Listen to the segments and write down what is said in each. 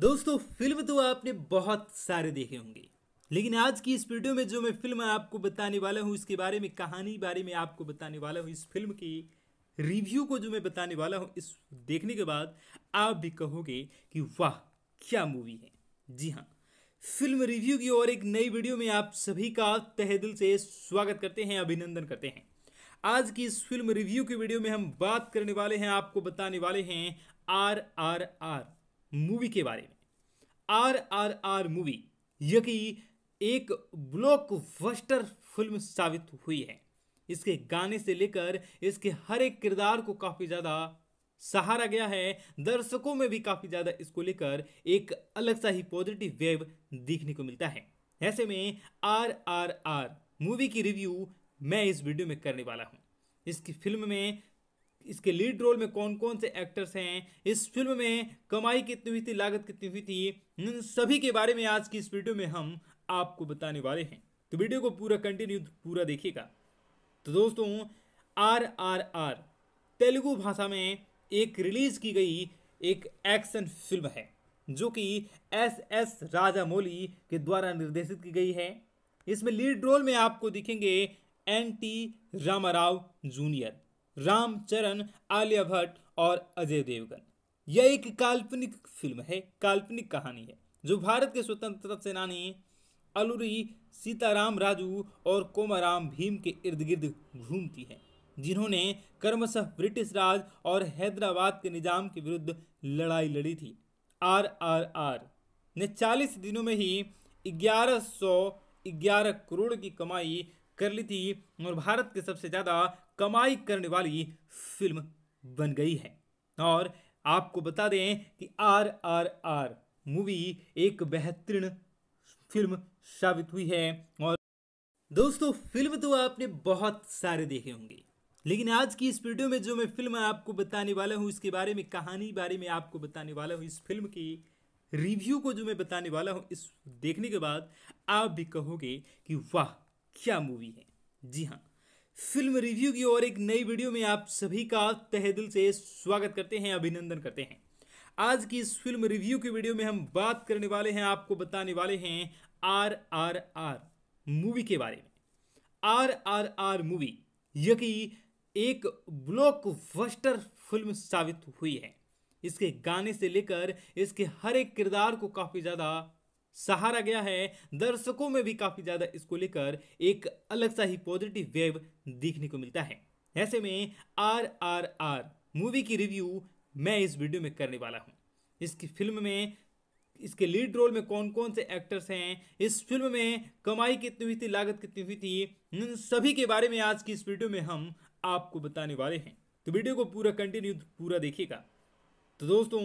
दोस्तों फिल्म तो आपने बहुत सारे देखे होंगे लेकिन आज की इस वीडियो में जो मैं फिल्म आपको बताने वाला हूँ इसके बारे में कहानी बारे में आपको बताने वाला हूँ इस फिल्म की रिव्यू को जो मैं बताने वाला हूँ इस देखने के बाद आप भी कहोगे कि वाह क्या मूवी है जी हाँ फिल्म रिव्यू की और एक नई वीडियो में आप सभी का तहे दिल से स्वागत करते हैं अभिनंदन करते हैं आज की इस फिल्म रिव्यू की वीडियो में हम बात करने वाले हैं आपको बताने वाले हैं आर आर आर मूवी के बारे में आर आर आर मूवी यह कि एक वस्टर फिल्म साबित हुई है इसके गाने से लेकर इसके हर एक किरदार को काफ़ी ज़्यादा सहारा गया है दर्शकों में भी काफ़ी ज़्यादा इसको लेकर एक अलग सा ही पॉजिटिव वेव देखने को मिलता है ऐसे में आर आर आर मूवी की रिव्यू मैं इस वीडियो में करने वाला हूँ इसकी फिल्म में इसके लीड रोल में कौन कौन से एक्टर्स हैं इस फिल्म में कमाई कितनी हुई थी लागत कितनी हुई थी इन सभी के बारे में आज की इस वीडियो में हम आपको बताने वाले हैं तो वीडियो को पूरा कंटिन्यू पूरा देखिएगा तो दोस्तों आर आर आर तेलुगु भाषा में एक रिलीज की गई एक एक्शन फिल्म है जो कि एस एस राजामौली के द्वारा निर्देशित की गई है इसमें लीड रोल में आपको दिखेंगे N T Rama Rao junior Ramcharan Alia Bhatt और अजय देवगन यह एक काल्पनिक फिल्म है काल्पनिक कहानी है जो भारत के स्वतंत्रता सेनानी अलूरी सीताराम राजू और कोमाराम भीम के इर्द गिर्द घूमती है जिन्होंने कर्मशः ब्रिटिश राज और हैदराबाद के निजाम के विरुद्ध लड़ाई लड़ी थी आर आर आर ने 40 दिनों में ही ग्यारह करोड़ की कमाई कर ली थी और भारत के सबसे ज़्यादा कमाई करने वाली फिल्म बन गई है और आपको बता दें कि आर आर आर मूवी एक बेहतरीन फिल्म साबित हुई है और दोस्तों फिल्म तो आपने बहुत सारे देखे होंगे लेकिन आज की इस वीडियो में जो मैं फिल्म आपको बताने वाला हूँ इसके बारे में कहानी बारे में आपको बताने वाला हूँ इस फिल्म की रिव्यू को जो मैं बताने वाला हूँ इस देखने के बाद आप भी कहोगे कि वाह क्या मूवी है जी हाँ फिल्म रिव्यू की और एक नई वीडियो में आप सभी का तहदिल दिल से स्वागत करते हैं अभिनंदन करते हैं आज की इस फिल्म रिव्यू की वीडियो में हम बात करने वाले हैं आपको बताने वाले हैं आर आर आर मूवी के बारे में आर आर आर मूवी यकी एक ब्लॉकबस्टर फिल्म साबित हुई है इसके गाने से लेकर इसके हर एक किरदार को काफ़ी ज़्यादा सहारा गया है दर्शकों में भी काफ़ी ज़्यादा इसको लेकर एक अलग सा ही पॉजिटिव वेव देखने को मिलता है ऐसे में आर आर आर मूवी की रिव्यू मैं इस वीडियो में करने वाला हूँ इसकी फिल्म में इसके लीड रोल में कौन कौन से एक्टर्स हैं इस फिल्म में कमाई कितनी हुई थी लागत कितनी हुई थी इन सभी के बारे में आज की इस वीडियो में हम आपको बताने वाले हैं तो वीडियो को पूरा कंटिन्यू पूरा देखिएगा तो दोस्तों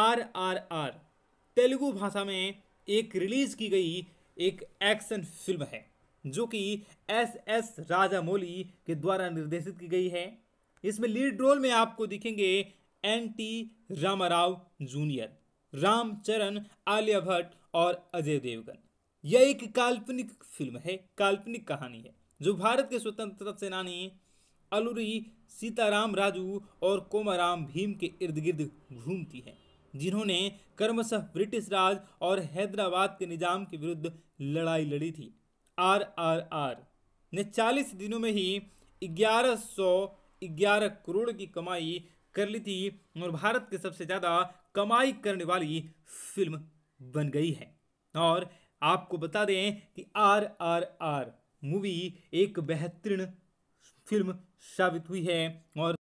आर आर आर तेलुगु भाषा में एक रिलीज़ की गई एक एक्शन फिल्म है जो कि एस एस राजामौली के द्वारा निर्देशित की गई है इसमें लीड रोल में आपको दिखेंगे N T Rama Rao junior Ramcharan Alia Bhatt और अजय देवगन यह एक काल्पनिक फिल्म है काल्पनिक कहानी है जो भारत के स्वतंत्रता सेनानी अलूरी सीताराम राजू और कोमाराम भीम के इर्द गिर्द घूमती है जिन्होंने कर्मशः ब्रिटिश राज और हैदराबाद के निज़ाम के विरुद्ध लड़ाई लड़ी थी आर आर आर ने 40 दिनों में ही ग्यारह सौ ग्यारह करोड़ की कमाई कर ली थी और भारत के सबसे ज़्यादा कमाई करने वाली फिल्म बन गई है और आपको बता दें कि आर आर आर मूवी एक बेहतरीन फिल्म साबित हुई है और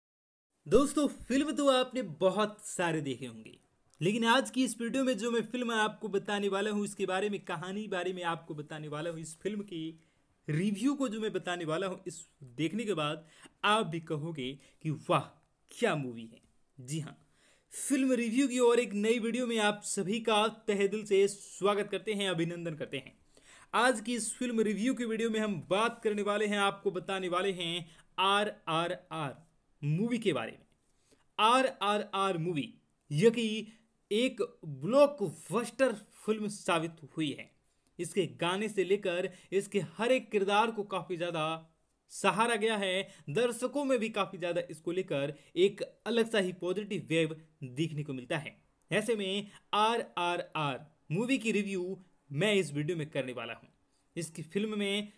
दोस्तों फिल्म तो आपने बहुत सारे देखे होंगे लेकिन आज की इस वीडियो में जो मैं फिल्म आपको बताने वाला हूँ इसके बारे में कहानी बारे में आपको बताने वाला हूँ इस फिल्म की रिव्यू को जो मैं बताने वाला हूँ इस देखने के बाद आप भी कहोगे कि वाह क्या मूवी है जी हाँ फिल्म रिव्यू की और एक नई वीडियो में आप सभी का तहे दिल से स्वागत करते हैं अभिनंदन करते हैं आज की इस फिल्म रिव्यू की वीडियो में हम बात करने वाले हैं आपको बताने वाले हैं आर आर आर मूवी के बारे में आर आर आर मूवी यकी एक ब्लॉकबस्टर फिल्म साबित हुई है इसके गाने से लेकर इसके हर एक किरदार को काफ़ी ज़्यादा सहारा गया है दर्शकों में भी काफ़ी ज़्यादा इसको लेकर एक अलग सा ही पॉजिटिव वेव देखने को मिलता है ऐसे में आर आर आर मूवी की रिव्यू मैं इस वीडियो में करने वाला हूँ इसकी फिल्म में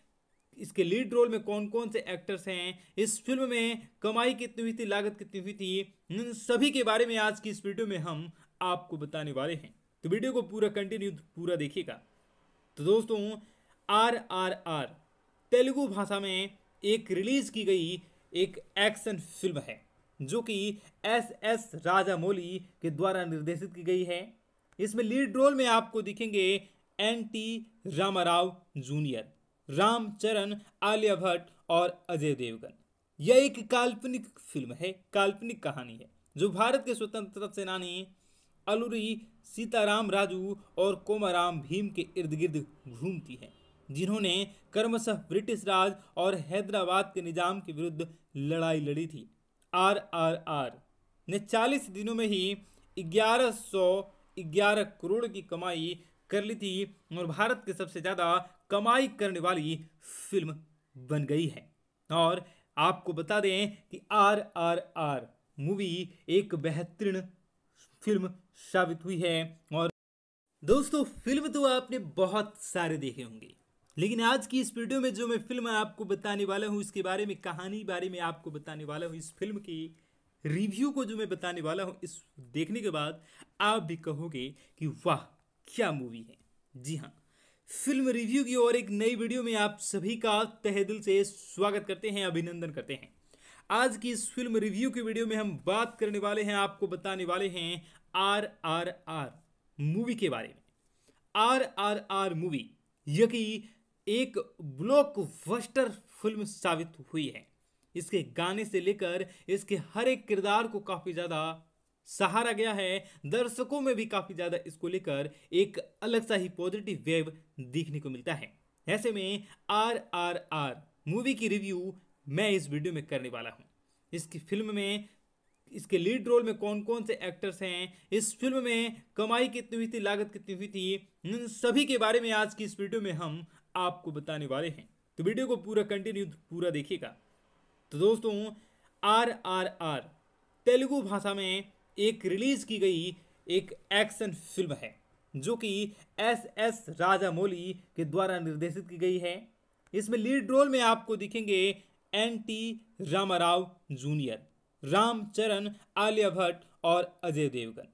इसके लीड रोल में कौन कौन से एक्टर्स हैं इस फिल्म में कमाई कितनी हुई थी लागत कितनी हुई थी इन सभी के बारे में आज की इस वीडियो में हम आपको बताने वाले हैं तो वीडियो को पूरा कंटिन्यू पूरा देखिएगा तो दोस्तों आर आर आर तेलुगु भाषा में एक रिलीज की गई एक एक्शन फिल्म है जो कि एस एस राजामौली के द्वारा निर्देशित की गई है इसमें लीड रोल में आपको दिखेंगे N T Rama Rao junior Ramcharan Alia Bhatt और अजय देवगन यह एक काल्पनिक फिल्म है काल्पनिक कहानी है जो भारत के स्वतंत्रता सेनानी अलुरी सीताराम राजू और कोमाराम भीम के इर्द गिर्द घूमती हैं जिन्होंने कर्मशः ब्रिटिश राज और हैदराबाद के निजाम के विरुद्ध लड़ाई लड़ी थी आर आर आर ने चालीस दिनों में ही ग्यारह सौ ग्यारह करोड़ की कमाई कर ली थी और भारत के सबसे ज़्यादा कमाई करने वाली फिल्म बन गई है और आपको बता दें कि आर आर आर मूवी एक बेहतरीन फिल्म साबित हुई है और दोस्तों फिल्म तो आपने बहुत सारे देखे होंगे लेकिन आज की इस वीडियो में जो मैं फिल्म आपको बताने वाला हूँ इसके बारे में कहानी बारे में आपको बताने वाला हूँ इस फिल्म की रिव्यू को जो मैं बताने वाला हूँ इस देखने के बाद आप भी कहोगे कि वाह क्या मूवी है जी हाँ फिल्म रिव्यू की और एक नई वीडियो में आप सभी का तहे दिल से स्वागत करते हैं अभिनंदन करते हैं आज की इस फिल्म रिव्यू की वीडियो में हम बात करने वाले हैं आपको बताने वाले हैं आर आर आर मूवी के बारे में आर आर आर मूवी यह कि एक ब्लॉकबस्टर फिल्म साबित हुई है इसके गाने से लेकर इसके हर एक किरदार को काफ़ी ज़्यादा सहारा गया है दर्शकों में भी काफ़ी ज़्यादा इसको लेकर एक अलग सा ही पॉजिटिव वेव देखने को मिलता है ऐसे में आर आर आर मूवी की रिव्यू मैं इस वीडियो में करने वाला हूँ इसकी फिल्म में इसके लीड रोल में कौन कौन से एक्टर्स हैं इस फिल्म में कमाई कितनी हुई थी लागत कितनी हुई थी इन सभी के बारे में आज की इस वीडियो में हम आपको बताने वाले हैं तो वीडियो को पूरा कंटिन्यू पूरा देखिएगा तो दोस्तों आर आर आर तेलुगु भाषा में एक रिलीज की गई एक एक्शन फिल्म है जो कि एस एस राजामौली के द्वारा निर्देशित की गई है इसमें लीड रोल में आपको दिखेंगे N T Rama Rao junior Ramcharan Alia Bhatt और अजय देवगन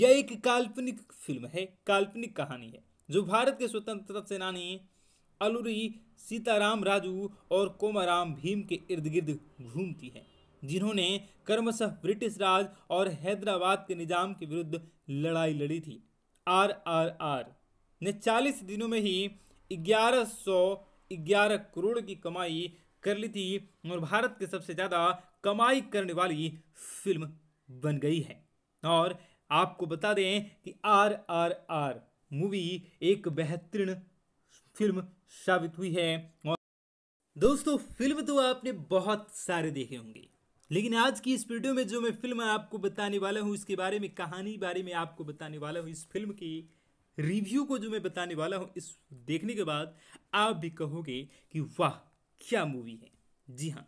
यह एक काल्पनिक फिल्म है काल्पनिक कहानी है जो भारत के स्वतंत्रता सेनानी अलूरी सीताराम राजू और कोमाराम भीम के इर्द गिर्द घूमती है जिन्होंने कर्मशः ब्रिटिश राज और हैदराबाद के निजाम के विरुद्ध लड़ाई लड़ी थी आर आर आर ने 40 दिनों में ही ग्यारह सौ ग्यारह करोड़ की कमाई कर ली थी और भारत के सबसे ज़्यादा कमाई करने वाली फिल्म बन गई है और आपको बता दें कि आर आर आर मूवी एक बेहतरीन फिल्म साबित हुई है और दोस्तों फिल्म तो आपने बहुत सारे देखे होंगे लेकिन आज की इस वीडियो में जो मैं फिल्म आपको बताने वाला हूँ इसके बारे में कहानी बारे में आपको बताने वाला हूँ इस फिल्म की रिव्यू को जो मैं बताने वाला हूँ इस देखने के बाद आप भी कहोगे कि वाह क्या मूवी है जी हाँ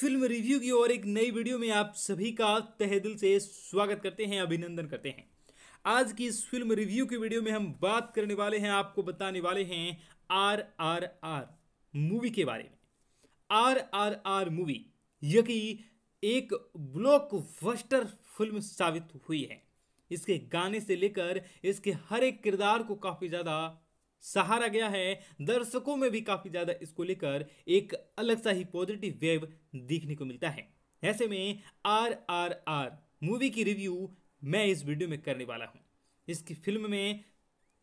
फिल्म रिव्यू की और एक नई वीडियो में आप सभी का तहे दिल से स्वागत करते हैं अभिनंदन करते हैं आज की इस फिल्म रिव्यू की वीडियो में हम बात करने वाले हैं आपको बताने वाले हैं आर आर आर मूवी के बारे में आर आर आर मूवी यकी एक ब्लॉकबस्टर फिल्म साबित हुई है इसके गाने से लेकर इसके हर एक किरदार को काफ़ी ज़्यादा सहारा गया है दर्शकों में भी काफी ज्यादा इसको लेकर एक अलग सा ही पॉजिटिव वेव देखने को मिलता है ऐसे में आर आर आर मूवी की रिव्यू मैं इस वीडियो में करने वाला हूँ इसकी फिल्म में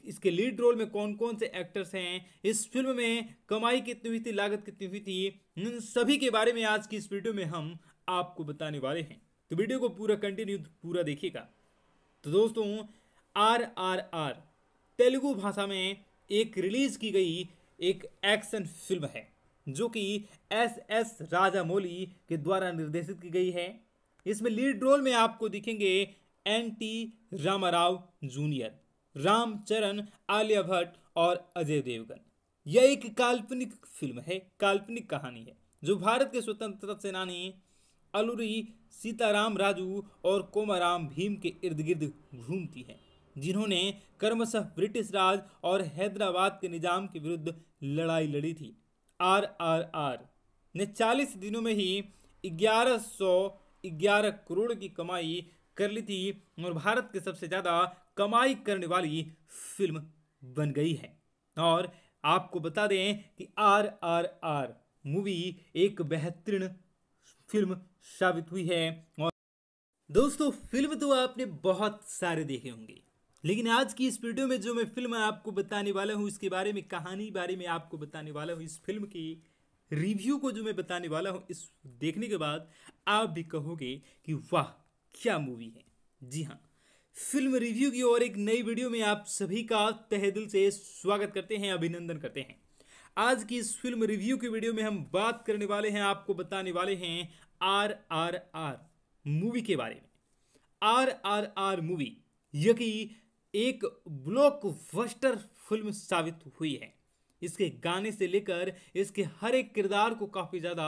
इसके लीड रोल में कौन कौन से एक्टर्स हैं इस फिल्म में कमाई कितनी हुई थी लागत कितनी हुई थी इन सभी के बारे में आज की इस वीडियो में हम आपको बताने वाले हैं तो वीडियो को पूरा कंटिन्यू पूरा देखिएगा तो दोस्तों आर आर आर तेलुगु भाषा में एक रिलीज़ की गई एक एक्शन फिल्म है जो कि एस एस राजामौली के द्वारा निर्देशित की गई है इसमें लीड रोल में आपको दिखेंगे N T Rama Rao junior Ramcharan Alia Bhatt और अजय देवगन यह एक काल्पनिक फिल्म है काल्पनिक कहानी है जो भारत के स्वतंत्रता सेनानी अलूरी सीताराम राजू और कोमाराम भीम के इर्द गिर्द घूमती है जिन्होंने कर्मशः ब्रिटिश राज और हैदराबाद के निज़ाम के विरुद्ध लड़ाई लड़ी थी आर आर आर ने 40 दिनों में ही ग्यारह सौ ग्यारह करोड़ की कमाई कर ली थी और भारत के सबसे ज़्यादा कमाई करने वाली फिल्म बन गई है और आपको बता दें कि आर आर आर मूवी एक बेहतरीन फिल्म साबित हुई है और दोस्तों फिल्म तो आपने बहुत सारे देखे होंगे लेकिन आज की इस वीडियो में जो मैं फिल्म आपको बताने वाला हूँ इसके बारे में कहानी बारे में आपको बताने वाला हूँ इस फिल्म की रिव्यू को जो मैं बताने वाला हूँ इस देखने के बाद आप भी कहोगे कि वाह क्या मूवी है जी हाँ फिल्म रिव्यू की और एक नई वीडियो में आप सभी का तहदिल दिल से स्वागत करते हैं अभिनंदन करते हैं आज की इस फिल्म रिव्यू की वीडियो में हम बात करने वाले हैं आपको बताने वाले हैं आर आर आर मूवी के बारे में आर आर आर मूवी यकी एक ब्लॉकबस्टर फिल्म साबित हुई है इसके गाने से लेकर इसके हर एक किरदार को काफ़ी ज़्यादा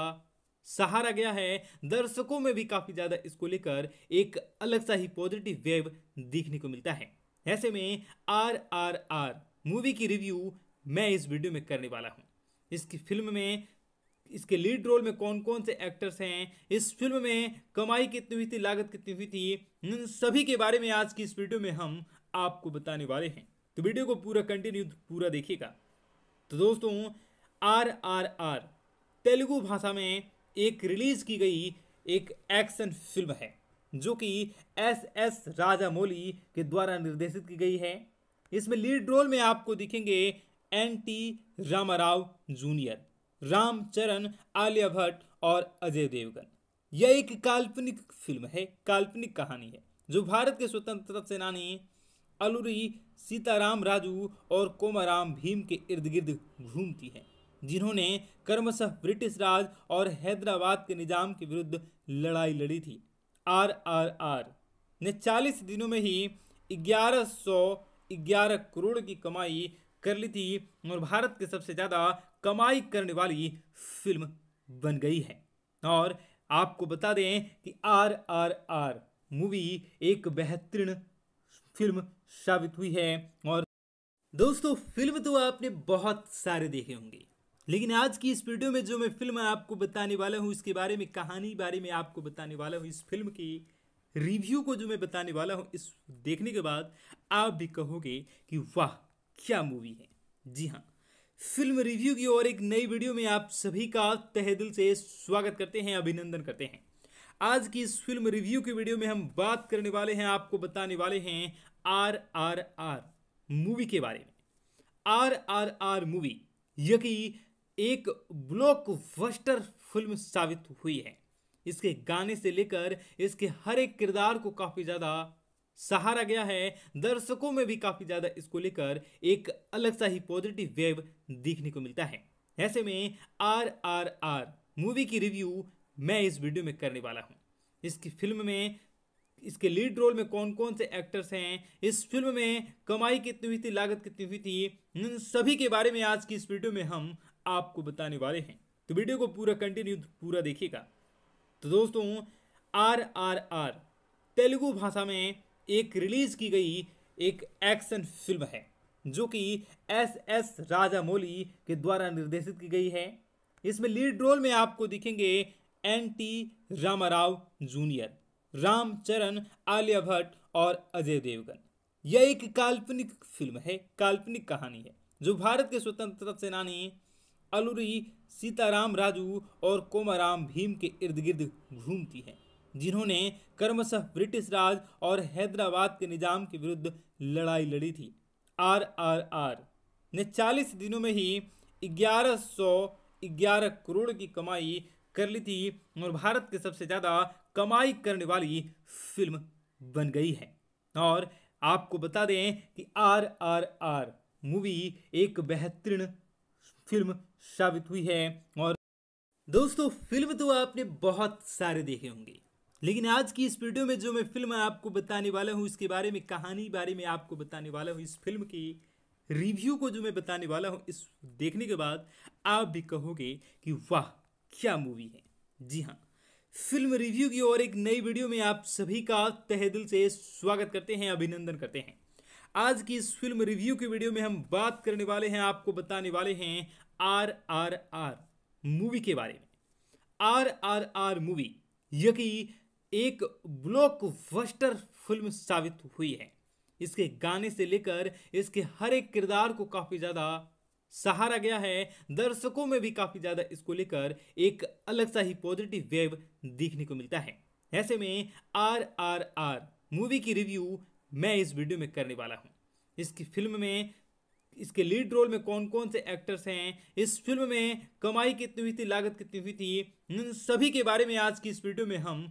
सहारा गया है दर्शकों में भी काफ़ी ज़्यादा इसको लेकर एक अलग सा ही पॉजिटिव वेव देखने को मिलता है ऐसे में आर आर आर मूवी की रिव्यू मैं इस वीडियो में करने वाला हूँ इसकी फिल्म में इसके लीड रोल में कौन कौन से एक्टर्स हैं इस फिल्म में कमाई कितनी हुई थी लागत कितनी हुई थी इन सभी के बारे में आज की इस वीडियो में हम आपको बताने वाले हैं तो वीडियो को पूरा कंटिन्यू पूरा देखिएगा तो दोस्तों आर आर आर तेलुगु भाषा में एक रिलीज की गई एक एक्शन फिल्म है जो कि एस एस राजामौली के द्वारा निर्देशित की गई है इसमें लीड रोल में आपको दिखेंगे N T Rama Rao junior Ramcharan Alia Bhatt और अजय देवगन यह एक काल्पनिक फिल्म है काल्पनिक कहानी है जो भारत के स्वतंत्रता सेनानी अलुरी सीताराम राजू और कोमाराम भीम के इर्द गिर्द घूमती है जिन्होंने कर्मशह ब्रिटिश राज और हैदराबाद के निजाम के विरुद्ध लड़ाई लड़ी थी आर आर आर ने 40 दिनों में ही 1111 करोड़ की कमाई कर ली थी और भारत के सबसे ज़्यादा कमाई करने वाली फिल्म बन गई है और आपको बता दें कि आर आर आर मूवी एक बेहतरीन फिल्म साबित हुई है और दोस्तों फिल्म तो आपने बहुत सारे देखे होंगे लेकिन आज की इस वीडियो में जो मैं फिल्म आपको बताने वाला हूँ इसके बारे में कहानी बारे में आपको बताने वाला हूँ इस फिल्म की रिव्यू को जो मैं बताने वाला हूँ इस देखने के बाद आप भी कहोगे कि वाह क्या मूवी है जी हाँ फिल्म रिव्यू की और एक नई वीडियो में आप सभी का तहे दिल से स्वागत करते हैं अभिनंदन करते हैं आज की इस फिल्म रिव्यू की वीडियो में हम बात करने वाले हैं आपको बताने वाले हैं आर आर आर मूवी के बारे में आर आर आर मूवी यकी एक ब्लॉकबस्टर फिल्म साबित हुई है इसके गाने से लेकर इसके हर एक किरदार को काफ़ी ज़्यादा सहारा गया है दर्शकों में भी काफ़ी ज़्यादा इसको लेकर एक अलग सा ही पॉजिटिव वेव देखने को मिलता है ऐसे में आर आर आर मूवी की रिव्यू मैं इस वीडियो में करने वाला हूँ इसकी फिल्म में इसके लीड रोल में कौन कौन से एक्टर्स हैं इस फिल्म में कमाई कितनी हुई थी लागत कितनी हुई थी इन सभी के बारे में आज की इस वीडियो में हम आपको बताने वाले हैं तो वीडियो को पूरा कंटिन्यू पूरा देखिएगा तो दोस्तों आर आर आर तेलुगु भाषा में एक रिलीज की गई एक एक्शन फिल्म है जो कि एस एस राजामौली के द्वारा निर्देशित की गई है इसमें लीड रोल में आपको दिखेंगे N T Rama Rao junior Ramcharan Alia Bhatt और अजय देवगन यह एक काल्पनिक फिल्म है काल्पनिक कहानी है जो भारत के स्वतंत्रता सेनानी अलूरी सीताराम राजू और कोमाराम भीम के इर्द गिर्द घूमती है जिन्होंने कर्मशः ब्रिटिश राज और हैदराबाद के निजाम के विरुद्ध लड़ाई लड़ी थी आर आर आर ने 40 दिनों में ही ग्यारह सौ ग्यारह करोड़ की कमाई कर ली थी और भारत की सबसे ज़्यादा कमाई करने वाली फिल्म बन गई है और आपको बता दें कि आर आर आर मूवी एक बेहतरीन फिल्म साबित हुई है और दोस्तों फिल्म तो आपने बहुत सारे देखे होंगे लेकिन आज की इस वीडियो में जो मैं फिल्म आपको बताने वाला हूँ इसके बारे में कहानी बारे में आपको बताने वाला हूँ इस फिल्म की रिव्यू को जो मैं बताने वाला हूँ इस देखने के बाद आप भी कहोगे कि वाह क्या मूवी है जी हाँ फिल्म रिव्यू की और एक नई वीडियो में आप सभी का तहे दिल से स्वागत करते हैं अभिनंदन करते हैं आज की इस फिल्म रिव्यू की वीडियो में हम बात करने वाले हैं आपको बताने वाले हैं आर आर आर मूवी के बारे में आर आर आर मूवी यकी एक ब्लॉकबस्टर फिल्म साबित हुई है इसके गाने से लेकर इसके हर एक किरदार को काफ़ी ज़्यादा सहारा गया है दर्शकों में भी काफ़ी ज़्यादा इसको लेकर एक अलग सा ही पॉजिटिव वेव देखने को मिलता है ऐसे में आर आर आर मूवी की रिव्यू मैं इस वीडियो में करने वाला हूँ इसकी फिल्म में इसके लीड रोल में कौन कौन से एक्टर्स हैं इस फिल्म में कमाई कितनी हुई थी लागत कितनी हुई थी इन सभी के बारे में आज की इस वीडियो में हम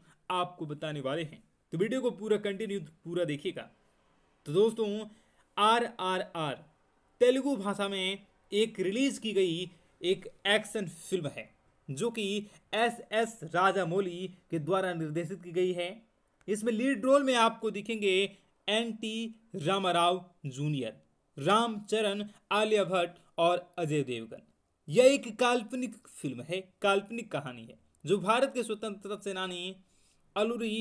आपको बताने वाले हैं तो वीडियो को पूरा कंटिन्यू पूरा देखिएगा तो दोस्तों आर आर आर तेलुगु भाषा में एक रिलीज़ की गई एक एक्शन फिल्म है जो कि एस एस राजामौली के द्वारा निर्देशित की गई है इसमें लीड रोल में आपको दिखेंगे N T Rama Rao junior Ramcharan Alia Bhatt और अजय देवगन यह एक काल्पनिक फिल्म है काल्पनिक कहानी है जो भारत के स्वतंत्रता सेनानी अलूरी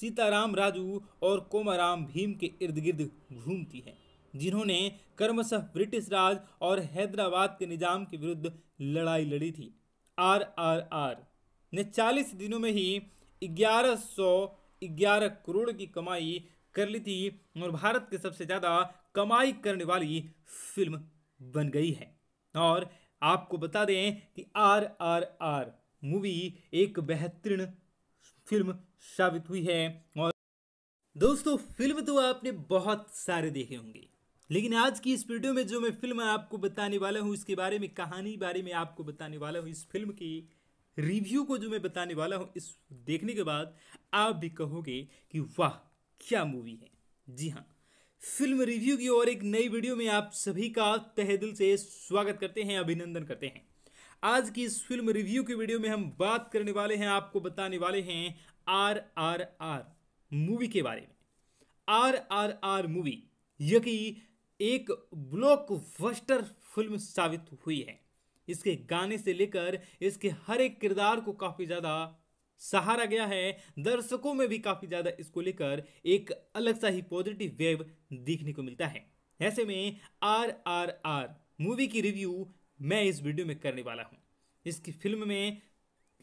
सीताराम राजू और कोमाराम भीम के इर्द गिर्द घूमती है जिन्होंने कर्मशः ब्रिटिश राज और हैदराबाद के निज़ाम के विरुद्ध लड़ाई लड़ी थी आर आर आर ने 40 दिनों में ही ग्यारह सौ ग्यारह करोड़ की कमाई कर ली थी और भारत के सबसे ज़्यादा कमाई करने वाली फिल्म बन गई है और आपको बता दें कि आर आर आर मूवी एक बेहतरीन फिल्म साबित हुई है और दोस्तों फिल्म तो आपने बहुत सारे देखे होंगे लेकिन आज की इस वीडियो में जो मैं फिल्म आपको बताने वाला हूँ इसके बारे में कहानी बारे में आपको बताने वाला हूँ इस फिल्म की रिव्यू को जो मैं बताने वाला हूँ इस देखने के बाद आप भी कहोगे कि वाह क्या मूवी है जी हाँ फिल्म रिव्यू की और एक नई वीडियो में आप सभी का तहे दिल से स्वागत करते हैं अभिनंदन करते हैं आज की इस फिल्म रिव्यू की वीडियो में हम बात करने वाले हैं आपको बताने वाले हैं आर आर आर मूवी के बारे में आर आर आर मूवी यकी एक ब्लॉकबस्टर फिल्म साबित हुई है इसके गाने से लेकर इसके हर एक किरदार को काफ़ी ज़्यादा सहारा गया है दर्शकों में भी काफ़ी ज़्यादा इसको लेकर एक अलग सा ही पॉजिटिव वेव देखने को मिलता है ऐसे में आर आर आर मूवी की रिव्यू मैं इस वीडियो में करने वाला हूँ इसकी फिल्म में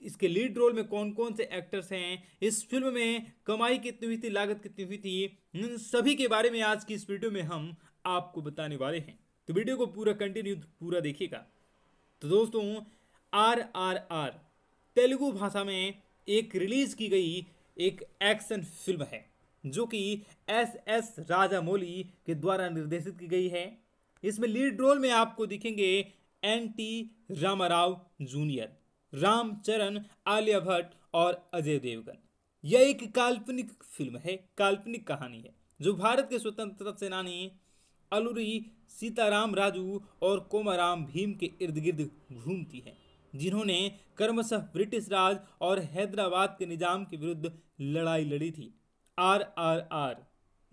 इसके लीड रोल में कौन कौन से एक्टर्स हैं इस फिल्म में कमाई कितनी हुई थी लागत कितनी हुई थी इन सभी के बारे में आज की इस वीडियो में हम आपको बताने वाले हैं तो वीडियो को पूरा कंटिन्यू पूरा देखिएगा तो दोस्तों आर आर आर तेलुगु भाषा में एक रिलीज की गई एक एक्शन फिल्म है जो कि एस एस राजामौली के द्वारा निर्देशित की गई है इसमें लीड रोल में आपको दिखेंगे N T Rama Rao junior Ramcharan Alia Bhatt और अजय देवगन यह एक काल्पनिक फिल्म है काल्पनिक कहानी है जो भारत के स्वतंत्रता सेनानी अलुरी सीताराम राजू और कोमाराम भीम के इर्द गिर्द घूमती है जिन्होंने कर्मशह ब्रिटिश राज और हैदराबाद के निजाम के विरुद्ध लड़ाई लड़ी थी आर आर आर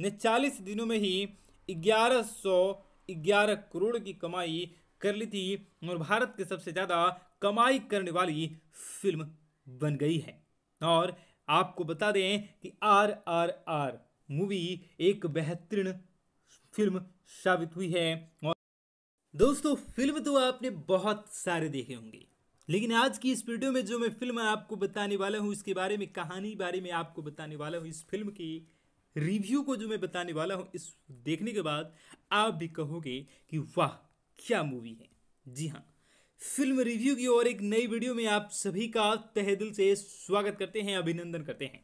ने चालीस दिनों में ही ग्यारह सौ ग्यारह करोड़ की कमाई कर ली थी और भारत के सबसे ज़्यादा कमाई करने वाली फिल्म बन गई है और आपको बता दें कि आर आर आर मूवी एक बेहतरीन फिल्म साबित हुई है और दोस्तों फिल्म तो आपने बहुत सारे देखे होंगे लेकिन आज की इस वीडियो में जो मैं फिल्म आपको बताने वाला हूँ इसके बारे में कहानी बारे में आपको बताने वाला हूँ इस फिल्म की रिव्यू को जो मैं बताने वाला हूँ इस देखने के बाद आप भी कहोगे कि वाह क्या मूवी है जी हाँ फिल्म रिव्यू की और एक नई वीडियो में आप सभी का तहे दिल से स्वागत करते हैं अभिनंदन करते हैं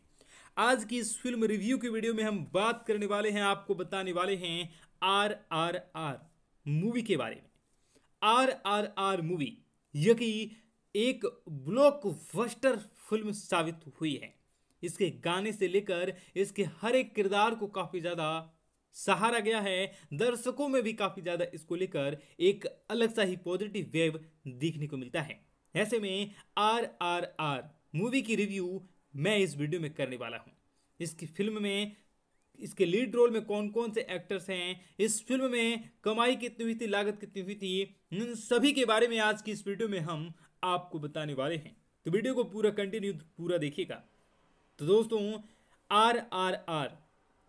आज की इस फिल्म रिव्यू की वीडियो में हम बात करने वाले हैं आपको बताने वाले हैं आर आर आर मूवी के बारे में आर आर आर मूवी यकी एक ब्लॉकबस्टर फिल्म साबित हुई है इसके गाने से लेकर इसके हर एक किरदार को काफ़ी ज़्यादा सहारा गया है दर्शकों में भी काफ़ी ज़्यादा इसको लेकर एक अलग सा ही पॉजिटिव वेव देखने को मिलता है ऐसे में आर आर आर मूवी की रिव्यू मैं इस वीडियो में करने वाला हूँ इसकी फिल्म में इसके लीड रोल में कौन कौन से एक्टर्स हैं इस फिल्म में कमाई कितनी हुई थी लागत कितनी हुई थी इन सभी के बारे में आज की इस वीडियो में हम आपको बताने वाले हैं तो वीडियो को पूरा कंटिन्यू पूरा देखिएगा तो दोस्तों आर आर आर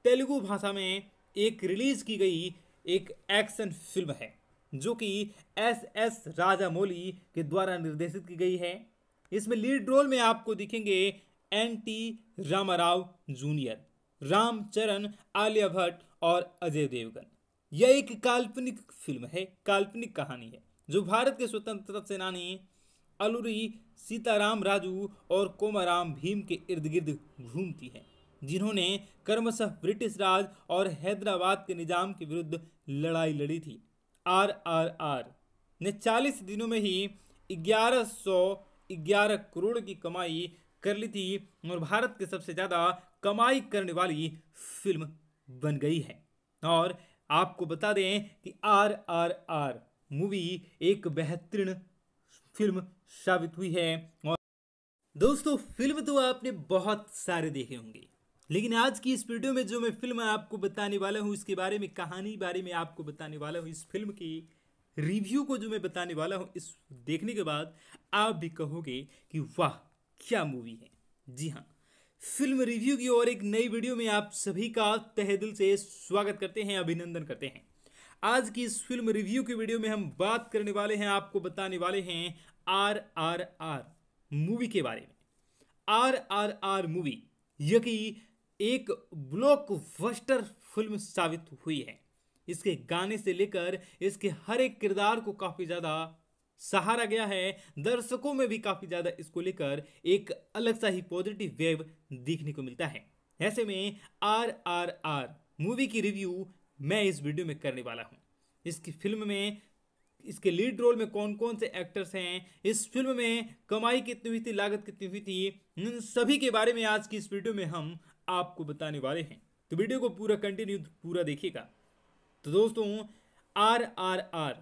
तेलुगु भाषा में एक रिलीज की गई एक एक्शन फिल्म है जो कि एस एस राजामौली के द्वारा निर्देशित की गई है इसमें लीड रोल में आपको दिखेंगे N T Rama Rao junior Ramcharan Alia Bhatt और अजय देवगन यह एक काल्पनिक फिल्म है काल्पनिक कहानी है जो भारत के स्वतंत्रता सेनानी अलूरी सीताराम राजू और कोमाराम भीम के इर्द गिर्द घूमती है जिन्होंने कर्मशः ब्रिटिश राज और हैदराबाद के निजाम के विरुद्ध लड़ाई लड़ी थी आर आर आर ने 40 दिनों में ही ग्यारह सौ ग्यारह करोड़ की कमाई कर ली थी और भारत की सबसे ज़्यादा कमाई करने वाली फिल्म बन गई है और आपको बता दें कि आर आर आर मूवी एक बेहतरीन फिल्म साबित हुई है और दोस्तों फिल्म तो आपने बहुत सारे देखे होंगे लेकिन आज की इस वीडियो में जो मैं फिल्म आपको बताने वाला हूँ इसके बारे में कहानी बारे में आपको बताने वाला हूँ इस फिल्म की रिव्यू को जो मैं बताने वाला हूँ इस देखने के बाद आप भी कहोगे कि वाह क्या मूवी है जी हाँ फिल्म रिव्यू की और एक नई वीडियो में आप सभी का तहदिल से स्वागत करते हैं अभिनंदन करते हैं आज की इस फिल्म रिव्यू की वीडियो में हम बात करने वाले हैं आपको बताने वाले हैं आर आर आर मूवी के बारे में आर आर आर मूवी यकी एक ब्लॉक वस्टर फिल्म साबित हुई है इसके गाने से लेकर इसके हर एक किरदार को काफ़ी ज़्यादा सहारा गया है दर्शकों में भी काफ़ी ज़्यादा इसको लेकर एक अलग सा ही पॉजिटिव वेव देखने को मिलता है ऐसे में आर आर आर मूवी की रिव्यू मैं इस वीडियो में करने वाला हूँ इसकी फिल्म में इसके लीड रोल में कौन कौन से एक्टर्स हैं इस फिल्म में कमाई कितनी हुई थी लागत कितनी हुई थी इन सभी के बारे में आज की इस वीडियो में हम आपको बताने वाले हैं तो वीडियो को पूरा कंटिन्यू पूरा देखिएगा तो दोस्तों आर आर आर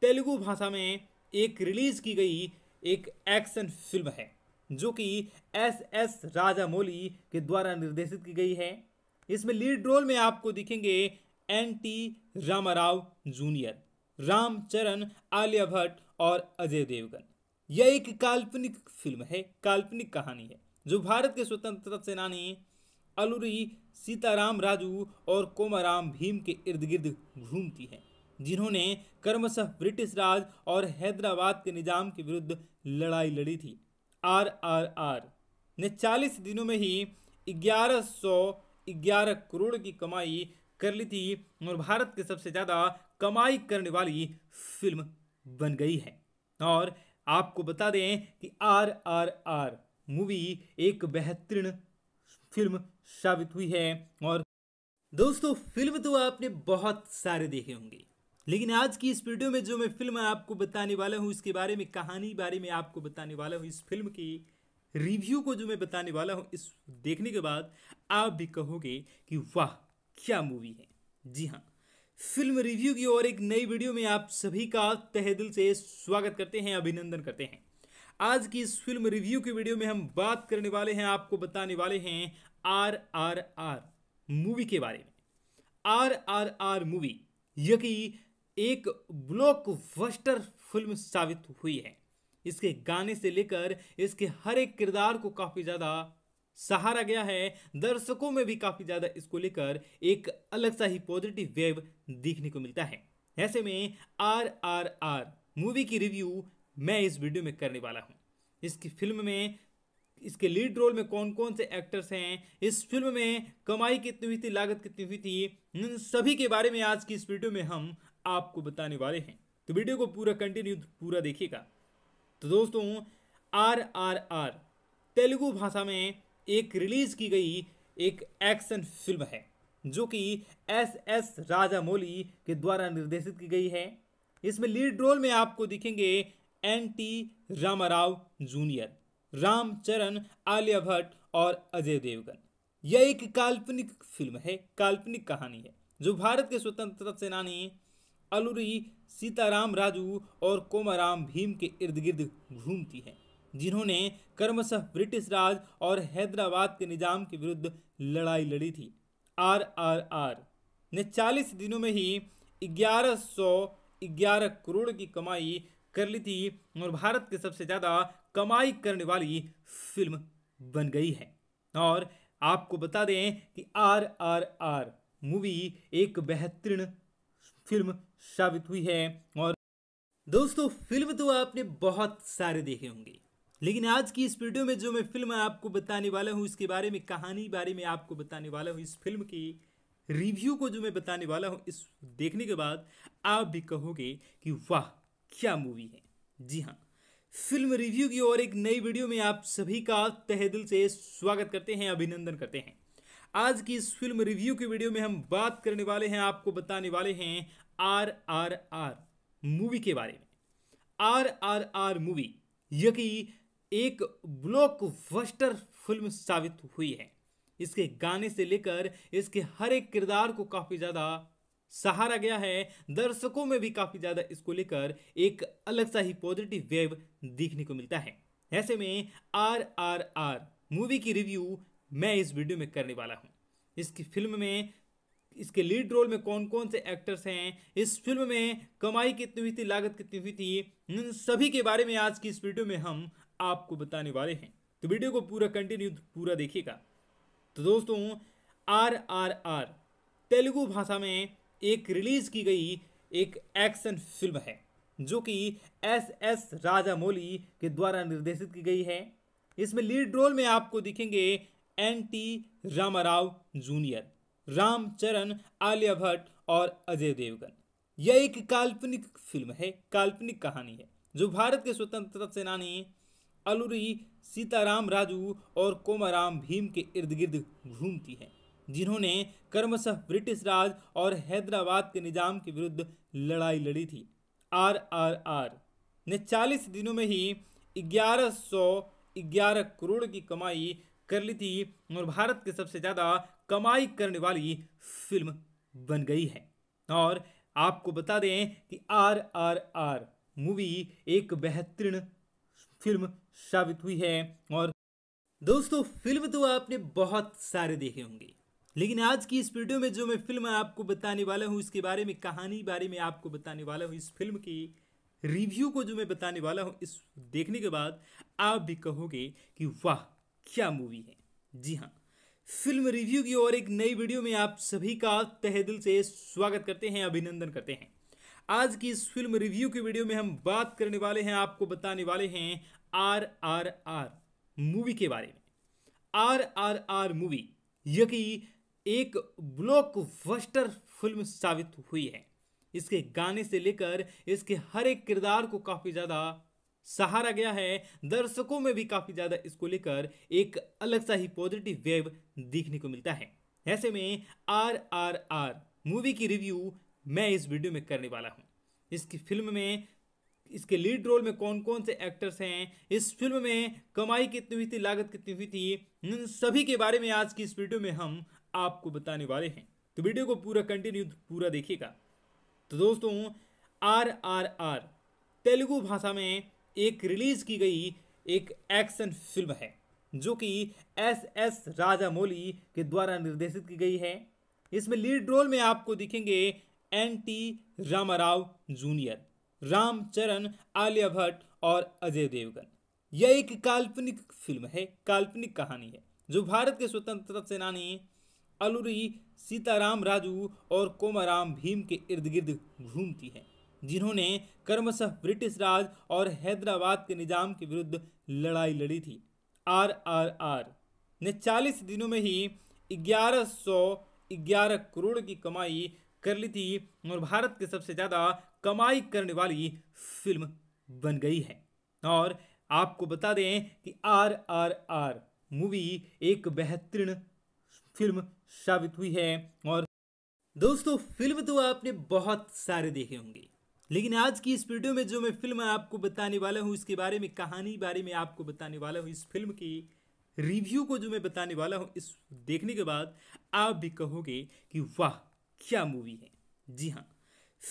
तेलुगु भाषा में एक रिलीज़ की गई एक एक्शन फिल्म है जो कि एस एस राजामौली के द्वारा निर्देशित की गई है इसमें लीड रोल में आपको दिखेंगे N T Rama Rao junior Ramcharan Alia Bhatt और अजय देवगन यह एक काल्पनिक फिल्म है काल्पनिक कहानी है जो भारत के स्वतंत्रता सेनानी अलूरी सीताराम राजू और कोमाराम भीम के इर्द गिर्द घूमती है जिन्होंने कर्मशः ब्रिटिश राज और हैदराबाद के निज़ाम के विरुद्ध लड़ाई लड़ी थी आर आर आर ने चालीस दिनों में ही ग्यारह सौ ग्यारह करोड़ की कमाई कर ली थी और भारत की सबसे ज़्यादा कमाई करने वाली फिल्म बन गई है और आपको बता दें कि आर आर आर मूवी एक बेहतरीन फिल्म साबित हुई है और दोस्तों फिल्म तो आपने बहुत सारे देखे होंगे लेकिन आज की इस वीडियो में जो मैं फिल्म आपको बताने वाला हूँ इसके बारे में कहानी बारे में आपको बताने वाला हूँ इस फिल्म की रिव्यू को जो मैं बताने वाला हूँ इस देखने के बाद आप भी कहोगे कि वाह क्या मूवी है जी हाँ फिल्म रिव्यू की और एक नई वीडियो में आप सभी का तह दिल से स्वागत करते हैं अभिनंदन करते हैं आज की इस फिल्म रिव्यू की वीडियो में हम बात करने वाले हैं आपको बताने वाले हैं आर आर आर मूवी के बारे में आर आर आर मूवी यकी एक ब्लॉकबस्टर फिल्म साबित हुई है इसके गाने से लेकर इसके हर एक किरदार को काफ़ी ज़्यादा सहारा गया है दर्शकों में भी काफ़ी ज़्यादा इसको लेकर एक अलग सा ही पॉजिटिव वेव देखने को मिलता है ऐसे में आर आर आर मूवी की रिव्यू मैं इस वीडियो में करने वाला हूँ इसकी फिल्म में इसके लीड रोल में कौन कौन से एक्टर्स हैं इस फिल्म में कमाई कितनी हुई थी लागत कितनी हुई थी इन सभी के बारे में आज की इस वीडियो में हम आपको बताने वाले हैं तो वीडियो को पूरा कंटिन्यू पूरा देखिएगा तो दोस्तों आर आर आर तेलुगु भाषा में एक रिलीज की गई एक एक्शन फिल्म है जो कि एस एस राजामौली के द्वारा निर्देशित की गई है इसमें लीड रोल में आपको दिखेंगे N T Rama Rao junior Ramcharan Alia Bhatt और अजय देवगन यह एक काल्पनिक फिल्म है काल्पनिक कहानी है जो भारत के स्वतंत्रता सेनानी अलुरी सीताराम राजू और कोमाराम भीम के इर्द गिर्द घूमती है जिन्होंने कर्मशः ब्रिटिश राज और हैदराबाद के निजाम के विरुद्ध लड़ाई लड़ी थी आर आर आर ने 40 दिनों में ही ग्यारह सौ ग्यारह करोड़ की कमाई कर ली थी और भारत के सबसे ज़्यादा कमाई करने वाली फिल्म बन गई है और आपको बता दें कि आर आर आर मूवी एक बेहतरीन फिल्म साबित हुई है और दोस्तों फिल्म तो आपने बहुत सारे देखे होंगे लेकिन आज की इस वीडियो में जो मैं फिल्म आपको बताने वाला हूँ इसके बारे में कहानी बारे में आपको बताने वाला हूँ इस फिल्म की रिव्यू को जो मैं बताने वाला हूँ इस देखने के बाद आप भी कहोगे कि वाह क्या मूवी है जी हाँ फिल्म रिव्यू की और एक नई वीडियो में आप सभी का तहे दिल से स्वागत करते हैं अभिनंदन करते हैं आज की इस फिल्म रिव्यू की वीडियो में हम बात करने वाले हैं आपको बताने वाले हैं आर आर आर मूवी के बारे में आर आर आर मूवी यह कि एक ब्लॉकबस्टर फिल्म साबित हुई है इसके गाने से लेकर इसके हर एक किरदार को काफ़ी ज़्यादा सहारा गया है दर्शकों में भी काफ़ी ज़्यादा इसको लेकर एक अलग सा ही पॉजिटिव वेव देखने को मिलता है ऐसे में आर आर आर मूवी की रिव्यू मैं इस वीडियो में करने वाला हूँ इसकी फिल्म में इसके लीड रोल में कौन कौन से एक्टर्स हैं इस फिल्म में कमाई कितनी हुई थी लागत कितनी हुई थी इन सभी के बारे में आज की इस वीडियो में हम आपको बताने वाले हैं तो वीडियो को पूरा कंटिन्यू पूरा देखिएगा तो दोस्तों आर आर आर तेलुगु भाषा में एक रिलीज की गई एक एक्शन फिल्म है जो कि एस एस राजामौली के द्वारा निर्देशित की गई है इसमें लीड रोल में आपको दिखेंगे N T Rama Rao junior Ramcharan Alia Bhatt और अजय देवगन यह एक काल्पनिक फिल्म है काल्पनिक कहानी है जो भारत के स्वतंत्रता सेनानी अलूरी सीताराम राजू और कोमाराम भीम के इर्द गिर्द घूमती है जिन्होंने कर्मशः ब्रिटिश राज और हैदराबाद के निजाम के विरुद्ध लड़ाई लड़ी थी आर आर आर ने 40 दिनों में ही ग्यारह करोड़ की कमाई कर ली थी और भारत के सबसे ज़्यादा कमाई करने वाली फिल्म बन गई है और आपको बता दें कि आर आर आर मूवी एक बेहतरीन फिल्म साबित हुई है और दोस्तों फिल्म तो आपने बहुत सारे देखे होंगे लेकिन आज की इस वीडियो में जो मैं फिल्म आपको बताने वाला हूँ इसके बारे में कहानी बारे में आपको बताने वाला हूँ इस फिल्म की रिव्यू को जो मैं बताने वाला हूँ इस देखने के बाद आप भी कहोगे कि वाह क्या मूवी है जी हाँ फिल्म रिव्यू की और एक नई वीडियो में आप सभी का दिल से स्वागत करते हैं अभिनंदन करते हैं आज की इस फिल्म रिव्यू की वीडियो में हम बात करने वाले हैं आपको बताने वाले हैं आर आर आर मूवी के बारे में आर आर आर मूवी यह कि एक ब्लॉकबस्टर फिल्म साबित हुई है इसके गाने से लेकर इसके हर एक किरदार को काफ़ी ज़्यादा सहारा गया है दर्शकों में भी काफ़ी ज़्यादा इसको लेकर एक अलग सा ही पॉजिटिव वेव देखने को मिलता है ऐसे में आर आर आर मूवी की रिव्यू मैं इस वीडियो में करने वाला हूँ इसकी फिल्म में इसके लीड रोल में कौन कौन से एक्टर्स हैं इस फिल्म में कमाई कितनी हुई थी लागत कितनी हुई थी इन सभी के बारे में आज की इस वीडियो में हम आपको बताने वाले हैं तो वीडियो को पूरा कंटिन्यू पूरा देखिएगा तो दोस्तों आर आर आर तेलुगु भाषा में एक रिलीज़ की गई एक एक्शन फिल्म है जो कि एस एस राजामौली के द्वारा निर्देशित की गई है इसमें लीड रोल में आपको दिखेंगे N T Rama Rao junior Ramcharan Alia Bhatt और अजय देवगन यह एक काल्पनिक फिल्म है काल्पनिक कहानी है जो भारत के स्वतंत्रता सेनानी अलूरी सीताराम राजू और कोमाराम भीम के इर्द गिर्द घूमती है जिन्होंने कर्मशह ब्रिटिश राज और हैदराबाद के निज़ाम के विरुद्ध लड़ाई लड़ी थी आर आर आर ने चालीस दिनों में ही ग्यारह सौ ग्यारह करोड़ की कमाई कर ली थी और भारत के सबसे ज़्यादा कमाई करने वाली फिल्म बन गई है और आपको बता दें कि आर आर आर मूवी एक बेहतरीन फिल्म साबित हुई है और दोस्तों फिल्म तो आपने बहुत सारे देखे होंगे लेकिन आज की इस वीडियो में जो मैं फिल्म आपको बताने वाला हूँ इसके बारे में कहानी बारे में आपको बताने वाला हूँ इस फिल्म की रिव्यू को जो मैं बताने वाला हूँ इस देखने के बाद आप भी कहोगे कि वाह क्या मूवी है जी हाँ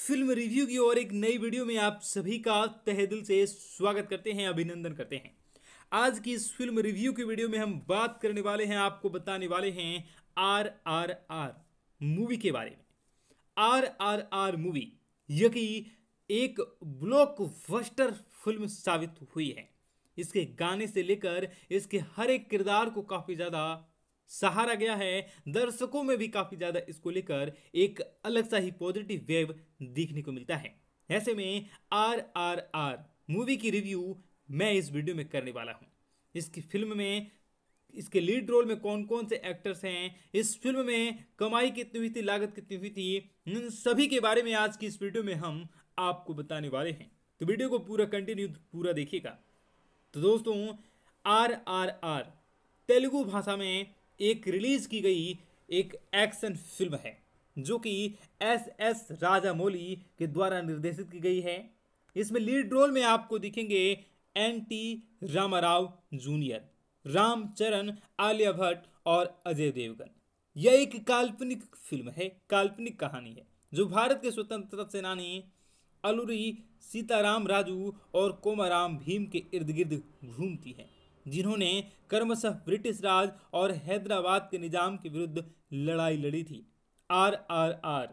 फिल्म रिव्यू की और एक नई वीडियो में आप सभी का तहे दिल से स्वागत करते हैं अभिनंदन करते हैं आज की इस फिल्म रिव्यू की वीडियो में हम बात करने वाले हैं आपको बताने वाले हैं आर आर आर मूवी के बारे में आर आर आर मूवी यकी एक ब्लॉकबस्टर फिल्म साबित हुई है इसके गाने से लेकर इसके हर एक किरदार को काफ़ी ज़्यादा सहारा गया है दर्शकों में भी काफ़ी ज़्यादा इसको लेकर एक अलग सा ही पॉजिटिव वेव देखने को मिलता है ऐसे में आर आर आर मूवी की रिव्यू मैं इस वीडियो में करने वाला हूँ इसकी फिल्म में इसके लीड रोल में कौन कौन से एक्टर्स हैं इस फिल्म में कमाई कितनी हुई थी लागत कितनी हुई थी इन सभी के बारे में आज की इस वीडियो में हम आपको बताने वाले हैं तो वीडियो को पूरा कंटिन्यू पूरा देखिएगा तो दोस्तों आर आर आर तेलुगु भाषा में एक रिलीज की गई एक एक्शन फिल्म है जो कि एस एस राजामौली के द्वारा निर्देशित की गई है इसमें लीड रोल में आपको दिखेंगे N T Rama Rao junior Ramcharan Alia Bhatt और अजय देवगन यह एक काल्पनिक फिल्म है काल्पनिक कहानी है जो भारत के स्वतंत्रता सेनानी अलुरी सीताराम राजू और कोमाराम भीम के इर्द गिर्द घूमती हैं जिन्होंने कर्मशः ब्रिटिश राज और हैदराबाद के निजाम के विरुद्ध लड़ाई लड़ी थी आर आर आर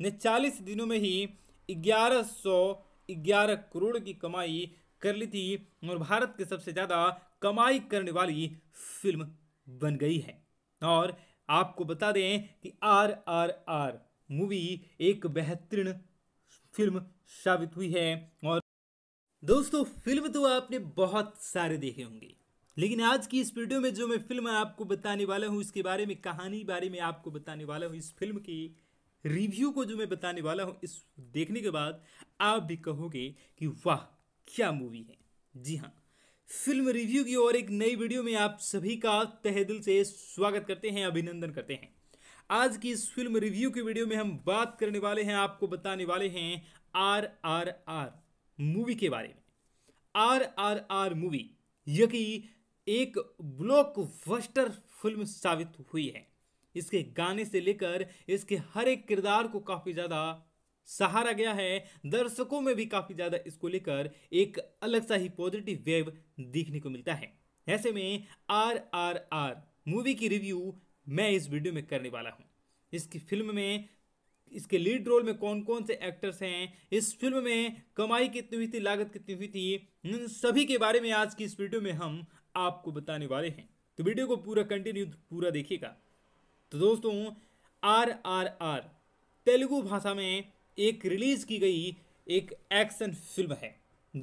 ने चालीस दिनों में ही ग्यारह सौ ग्यारह करोड़ की कमाई कर ली थी और भारत के सबसे ज़्यादा कमाई करने वाली फिल्म बन गई है और आपको बता दें कि आर आर आर मूवी एक बेहतरीन फिल्म साबित हुई है और दोस्तों फिल्म तो आपने बहुत सारे देखे होंगे लेकिन आज की इस वीडियो में जो मैं फिल्म आपको बताने वाला हूँ इसके बारे में कहानी बारे में आपको बताने वाला हूँ इस फिल्म की रिव्यू को जो मैं बताने वाला हूँ इस देखने के बाद आप भी कहोगे कि वाह क्या मूवी है जी हाँ फिल्म रिव्यू की और एक नई वीडियो में आप सभी का तहे दिल से स्वागत करते हैं अभिनंदन करते हैं आज की इस फिल्म रिव्यू की वीडियो में हम बात करने वाले हैं आपको बताने वाले हैं आर आर आर मूवी के बारे में आर आर आर मूवी यह कि एक ब्लॉकबस्टर फिल्म साबित हुई है इसके गाने से लेकर इसके हर एक किरदार को काफ़ी ज़्यादा सहारा गया है दर्शकों में भी काफ़ी ज़्यादा इसको लेकर एक अलग सा ही पॉजिटिव वेव देखने को मिलता है ऐसे में आर आर आर मूवी की रिव्यू मैं इस वीडियो में करने वाला हूँ इसकी फिल्म में इसके लीड रोल में कौन कौन से एक्टर्स हैं इस फिल्म में कमाई कितनी हुई थी लागत कितनी हुई थी इन सभी के बारे में आज की इस वीडियो में हम आपको बताने वाले हैं तो वीडियो को पूरा कंटिन्यू पूरा देखिएगा तो दोस्तों आर आर आर तेलुगु भाषा में एक रिलीज की गई एक एक्शन फिल्म है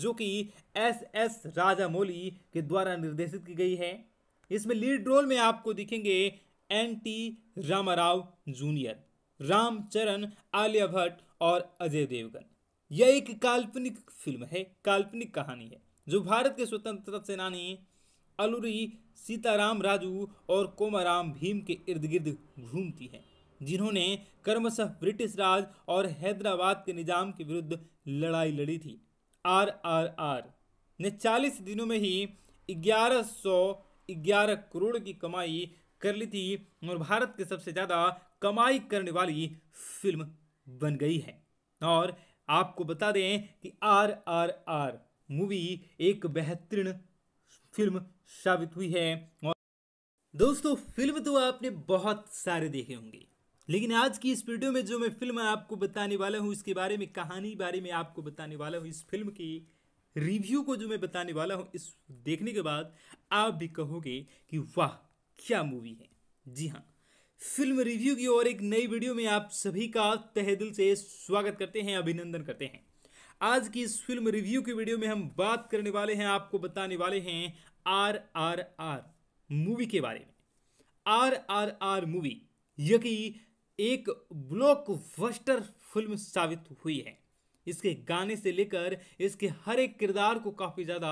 जो कि एस एस राजामौली के द्वारा निर्देशित की गई है इसमें लीड रोल में आपको दिखेंगे N T Rama Rao junior Ramcharan Alia Bhatt और अजय देवगन यह एक काल्पनिक फिल्म है काल्पनिक कहानी है जो भारत के स्वतंत्रता सेनानी अलूरी सीताराम राजू और कोमाराम भीम के इर्द गिर्द घूमती है जिन्होंने कर्मशह ब्रिटिश राज और हैदराबाद के निजाम के विरुद्ध लड़ाई लड़ी थी आर आर आर ने 40 दिनों में ही ग्यारह सौ ग्यारह करोड़ की कमाई कर ली थी और भारत की सबसे ज़्यादा कमाई करने वाली फिल्म बन गई है और आपको बता दें कि आर आर आर मूवी एक बेहतरीन फिल्म साबित हुई है और दोस्तों फिल्म तो आपने बहुत सारे देखे होंगे लेकिन आज की इस वीडियो में जो मैं फिल्म आपको बताने वाला हूँ इसके बारे में कहानी बारे में आपको बताने वाला हूँ इस फिल्म की रिव्यू को जो मैं बताने वाला हूँ इस देखने के बाद आप भी कहोगे कि वाह क्या मूवी है जी हाँ फिल्म रिव्यू की और एक नई वीडियो में आप सभी का तहे दिल से स्वागत करते हैं अभिनंदन करते हैं आज की इस फिल्म रिव्यू की वीडियो में हम बात करने वाले हैं आपको बताने वाले हैं आर आर आर मूवी के बारे में आर आर आर मूवी यकी एक ब्लॉकबस्टर फिल्म साबित हुई है इसके गाने से लेकर इसके हर एक किरदार को काफ़ी ज़्यादा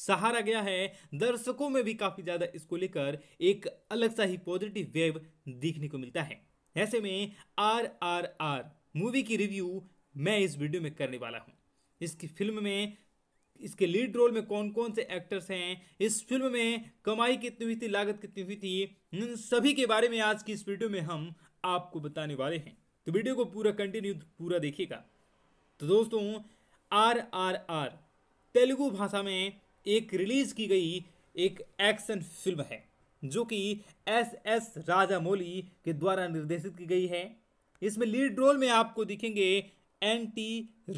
सहारा गया है दर्शकों में भी काफ़ी ज़्यादा इसको लेकर एक अलग सा ही पॉजिटिव वेव देखने को मिलता है ऐसे में आर आर आर मूवी की रिव्यू मैं इस वीडियो में करने वाला हूँ इसकी फिल्म में इसके लीड रोल में कौन कौन से एक्टर्स हैं इस फिल्म में कमाई कितनी हुई थी लागत कितनी हुई थी इन सभी के बारे में आज की इस वीडियो में हम आपको बताने वाले हैं तो वीडियो को पूरा कंटिन्यू पूरा देखिएगा तो दोस्तों आर आर आर तेलुगु भाषा में एक रिलीज़ की गई एक एक्शन फिल्म है जो कि एस एस राजामौली के द्वारा निर्देशित की गई है इसमें लीड रोल में आपको दिखेंगे N T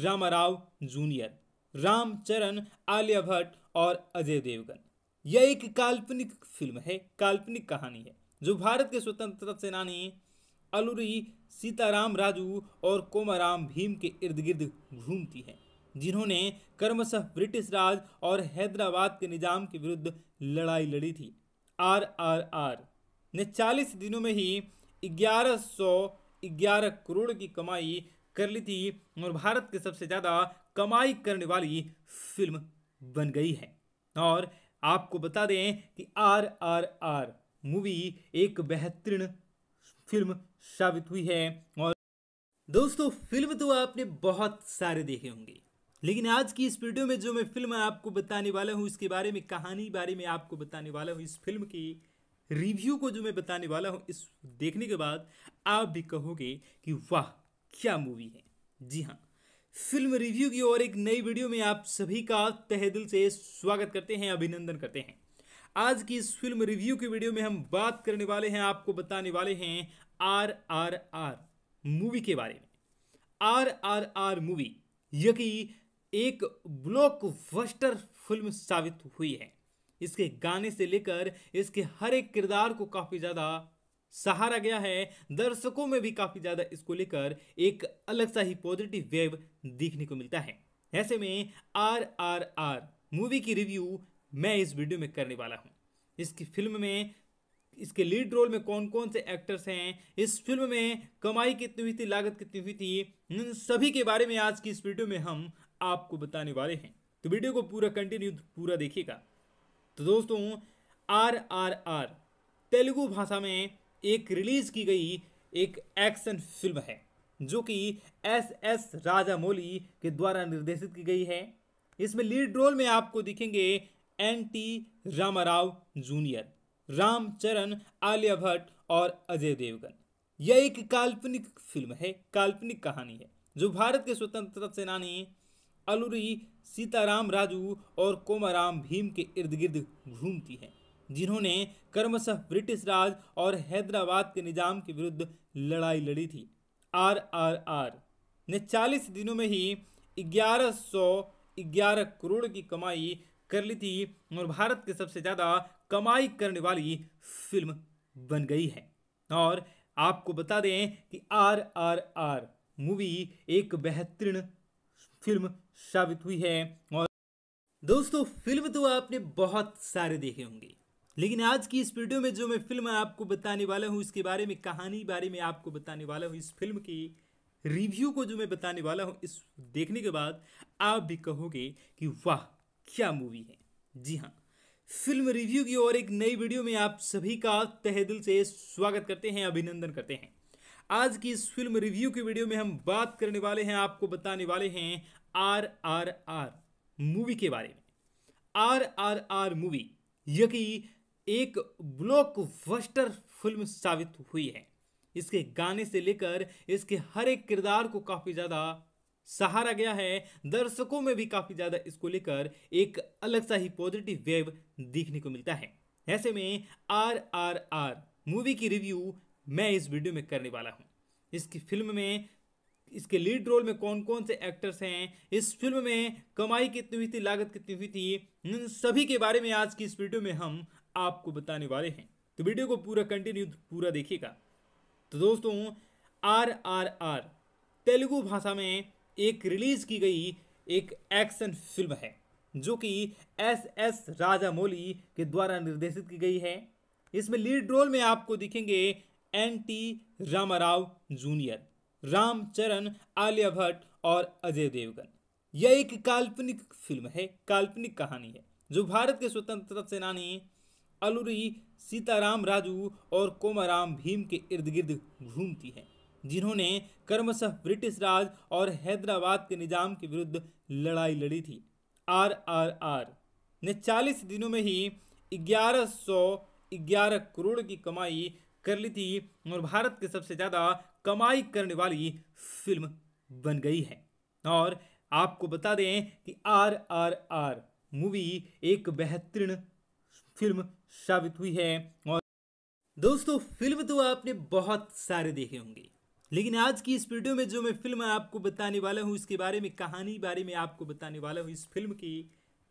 Rama Rao junior Ramcharan Alia Bhatt और अजय देवगन यह एक काल्पनिक फिल्म है काल्पनिक कहानी है जो भारत के स्वतंत्रता सेनानी अलूरी सीताराम राजू और कोमाराम भीम के इर्द गिर्द घूमती है जिन्होंने कर्मशः ब्रिटिश राज और हैदराबाद के निज़ाम के विरुद्ध लड़ाई लड़ी थी आर आर आर ने चालीस दिनों में ही ग्यारह सौ ग्यारह करोड़ की कमाई कर ली थी और भारत की सबसे ज़्यादा कमाई करने वाली फिल्म बन गई है और आपको बता दें कि आर आर आर मूवी एक बेहतरीन फिल्म साबित हुई है और दोस्तों फिल्म तो आपने बहुत सारे देखे होंगे लेकिन आज की इस वीडियो में जो मैं फिल्म आपको बताने वाला हूँ इसके बारे में कहानी बारे में आपको बताने वाला हूँ इस फिल्म की रिव्यू को जो मैं बताने वाला हूँ इस देखने के बाद आप भी कहोगे कि वाह क्या मूवी है जी हाँ फिल्म रिव्यू की और एक नई वीडियो में आप सभी का तहे दिल से स्वागत करते हैं अभिनंदन करते हैं आज की इस फिल्म रिव्यू की वीडियो में हम बात करने वाले हैं आपको बताने वाले हैं आर आर आर मूवी के बारे में आर आर आर मूवी यकी एक ब्लॉकबस्टर फिल्म साबित हुई है इसके गाने से लेकर इसके हर एक किरदार को काफ़ी ज़्यादा सहारा गया है दर्शकों में भी काफ़ी ज़्यादा इसको लेकर एक अलग सा ही पॉजिटिव वेव देखने को मिलता है ऐसे में आर आर आर मूवी की रिव्यू मैं इस वीडियो में करने वाला हूँ इसकी फिल्म में इसके लीड रोल में कौन कौन से एक्टर्स हैं इस फिल्म में कमाई कितनी हुई थी लागत कितनी हुई थी इन सभी के बारे में आज की इस वीडियो में हम आपको बताने वाले हैं तो वीडियो को पूरा कंटिन्यू पूरा देखिएगा तो दोस्तों आर आर आर तेलुगु भाषा में एक रिलीज की गई एक एक्शन फिल्म है जो कि एस एस राजामौली के द्वारा निर्देशित की गई है इसमें लीड रोल में आपको दिखेंगे N T Rama Rao junior Ramcharan Alia Bhatt और अजय देवगन यह एक काल्पनिक फिल्म है काल्पनिक कहानी है जो भारत के स्वतंत्रता सेनानी अलुरी सीताराम राजू और कोमाराम भीम के इर्द गिर्द घूमती हैं जिन्होंने कर्मशः ब्रिटिश राज और हैदराबाद के निजाम के विरुद्ध लड़ाई लड़ी थी आर आर आर ने 40 दिनों में ही ग्यारह सौ ग्यारह करोड़ की कमाई कर ली थी और भारत के सबसे ज़्यादा कमाई करने वाली फिल्म बन गई है और आपको बता दें कि आर आर आर मूवी एक बेहतरीन फिल्म साबित हुई है और दोस्तों फिल्म तो आपने बहुत सारे देखे होंगे लेकिन आज की इस वीडियो में जो मैं फिल्म आपको बताने वाला हूँ इसके बारे में कहानी बारे में आपको बताने वाला हूँ इस फिल्म की रिव्यू को जो मैं बताने वाला हूँ इस देखने के बाद आप भी कहोगे कि वाह क्या मूवी है जी हाँ फिल्म रिव्यू की और एक नई वीडियो में आप सभी का तहे दिल से स्वागत करते हैं अभिनंदन करते हैं आज की इस फिल्म रिव्यू की वीडियो में हम बात करने वाले हैं आपको बताने वाले हैं आर आर आर मूवी के बारे में आर आर आर मूवी यह कि एक ब्लॉकबस्टर फिल्म साबित हुई है इसके गाने से लेकर इसके हर एक किरदार को काफ़ी ज़्यादा सहारा गया है दर्शकों में भी काफ़ी ज़्यादा इसको लेकर एक अलग सा ही पॉजिटिव वेव देखने को मिलता है ऐसे में आर आर आर मूवी की रिव्यू मैं इस वीडियो में करने वाला हूँ इसकी फिल्म में इसके लीड रोल में कौन कौन से एक्टर्स हैं इस फिल्म में कमाई कितनी हुई थी लागत कितनी हुई थी इन सभी के बारे में आज की इस वीडियो में हम आपको बताने वाले हैं तो वीडियो को पूरा कंटिन्यू पूरा देखिएगा तो दोस्तों आर आर आर तेलुगु भाषा में एक रिलीज की गई एक एक्शन फिल्म है जो कि एस एस राजामौली के द्वारा निर्देशित की गई है इसमें लीड रोल में आपको दिखेंगे N T Rama Rao junior Ramcharan Alia Bhatt और अजय देवगन यह एक काल्पनिक फिल्म है काल्पनिक कहानी है जो भारत के स्वतंत्रता सेनानी अलूरी सीताराम राजू और कोमाराम भीम के इर्द गिर्द घूमती है जिन्होंने कर्मशः ब्रिटिश राज और हैदराबाद के निजाम के विरुद्ध लड़ाई लड़ी थी आर आर आर ने 40 दिनों में ही ग्यारह सौ ग्यारह करोड़ की कमाई कर ली थी और भारत के सबसे ज़्यादा कमाई करने वाली फिल्म बन गई है और आपको बता दें कि आर आर आर मूवी एक बेहतरीन फिल्म साबित हुई है और दोस्तों फिल्म तो आपने बहुत सारे देखे होंगे लेकिन आज की इस वीडियो में जो मैं फिल्म आपको बताने वाला हूँ इसके बारे में कहानी बारे में आपको बताने वाला हूँ इस फिल्म की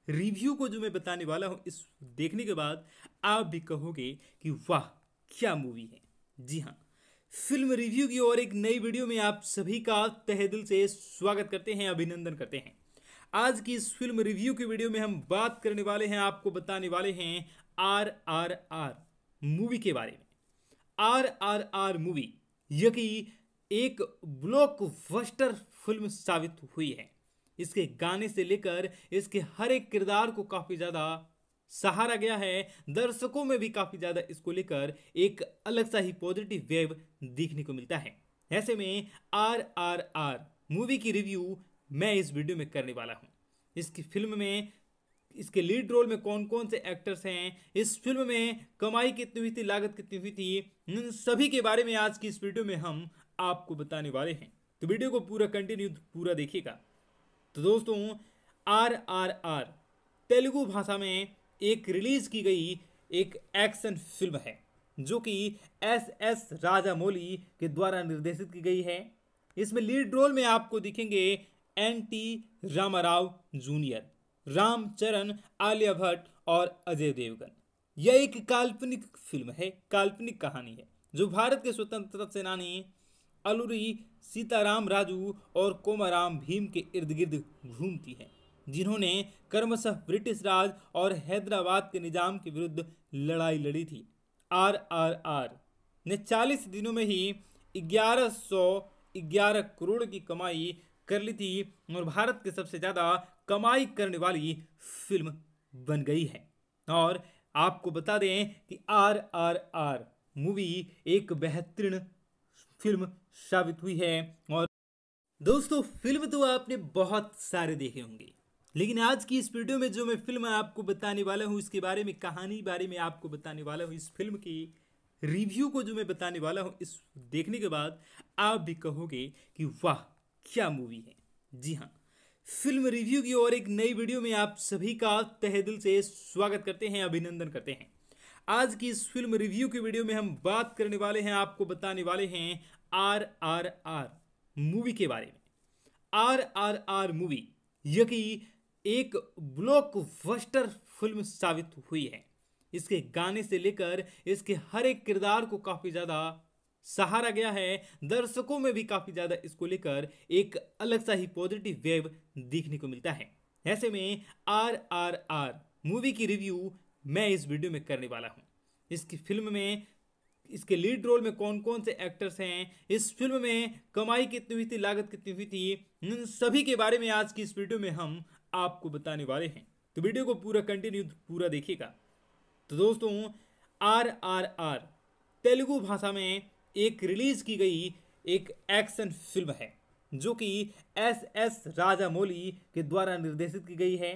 रिव्यू को जो मैं बताने वाला हूँ इस देखने के बाद आप भी कहोगे कि वाह क्या मूवी है जी हाँ फिल्म रिव्यू की और एक नई वीडियो में आप सभी का तहे दिल से स्वागत करते हैं अभिनंदन करते हैं आज की इस फिल्म रिव्यू की वीडियो में हम बात करने वाले हैं आपको बताने वाले हैं आर आर आर मूवी के बारे में आर आर आर मूवी यकी एक ब्लॉकबस्टर फिल्म साबित हुई है इसके गाने से लेकर इसके हर एक किरदार को काफ़ी ज़्यादा सहारा गया है दर्शकों में भी काफ़ी ज़्यादा इसको लेकर एक अलग सा ही पॉजिटिव वेव देखने को मिलता है ऐसे में आर आर आर मूवी की रिव्यू मैं इस वीडियो में करने वाला हूँ इसकी फिल्म में इसके लीड रोल में कौन कौन से एक्टर्स हैं इस फिल्म में कमाई कितनी हुई थी लागत कितनी हुई थी इन सभी के बारे में आज की इस वीडियो में हम आपको बताने वाले हैं तो वीडियो को पूरा कंटिन्यू पूरा देखिएगा तो दोस्तों आर आर आर तेलुगु भाषा में एक रिलीज़ की गई एक एक्शन फिल्म है जो कि एस एस राजामौली के द्वारा निर्देशित की गई है इसमें लीड रोल में आपको दिखेंगे N T Rama Rao junior Ramcharan Alia Bhatt और अजय देवगन यह एक काल्पनिक फिल्म है काल्पनिक कहानी है जो भारत के स्वतंत्रता सेनानी अलूरी सीताराम राजू और कोमाराम भीम के इर्द गिर्द घूमती है जिन्होंने कर्मशः ब्रिटिश राज और हैदराबाद के निज़ाम के विरुद्ध लड़ाई लड़ी थी आर आर आर ने 40 दिनों में ही ग्यारह सौ ग्यारह करोड़ की कमाई कर ली थी और भारत के सबसे ज़्यादा कमाई करने वाली फिल्म बन गई है और आपको बता दें कि आर आर आर मूवी एक बेहतरीन फिल्म साबित हुई है और दोस्तों फिल्म तो आपने बहुत सारे देखे होंगे लेकिन आज की इस वीडियो में जो मैं फिल्म आपको बताने वाला हूँ इसके बारे में कहानी बारे में आपको बताने वाला हूँ इस फिल्म की रिव्यू को जो मैं बताने वाला हूँ इस देखने के बाद आप भी कहोगे कि वाह क्या मूवी है जी हाँ फिल्म रिव्यू की और एक नई वीडियो में आप सभी का तहे दिल से स्वागत करते हैं अभिनंदन करते हैं आज की इस फिल्म रिव्यू की वीडियो में हम बात करने वाले हैं आपको बताने वाले हैं आर आर आर मूवी के बारे में आर आर आर मूवी यकी एक ब्लॉकबस्टर फिल्म साबित हुई है इसके गाने से लेकर इसके हर एक किरदार को काफ़ी ज़्यादा सहारा गया है दर्शकों में भी काफ़ी ज़्यादा इसको लेकर एक अलग सा ही पॉजिटिव वेव देखने को मिलता है ऐसे में आर आर आर मूवी की रिव्यू मैं इस वीडियो में करने वाला हूँ इसकी फिल्म में इसके लीड रोल में कौन कौन से एक्टर्स हैं इस फिल्म में कमाई कितनी हुई थी लागत कितनी हुई थी इन सभी के बारे में आज की इस वीडियो में हम आपको बताने वाले हैं तो वीडियो को पूरा कंटिन्यू पूरा देखिएगा तो दोस्तों आर आर आर तेलुगु भाषा में एक रिलीज की गई एक एक्शन फिल्म है जो कि एस एस राजामौली के द्वारा निर्देशित की गई है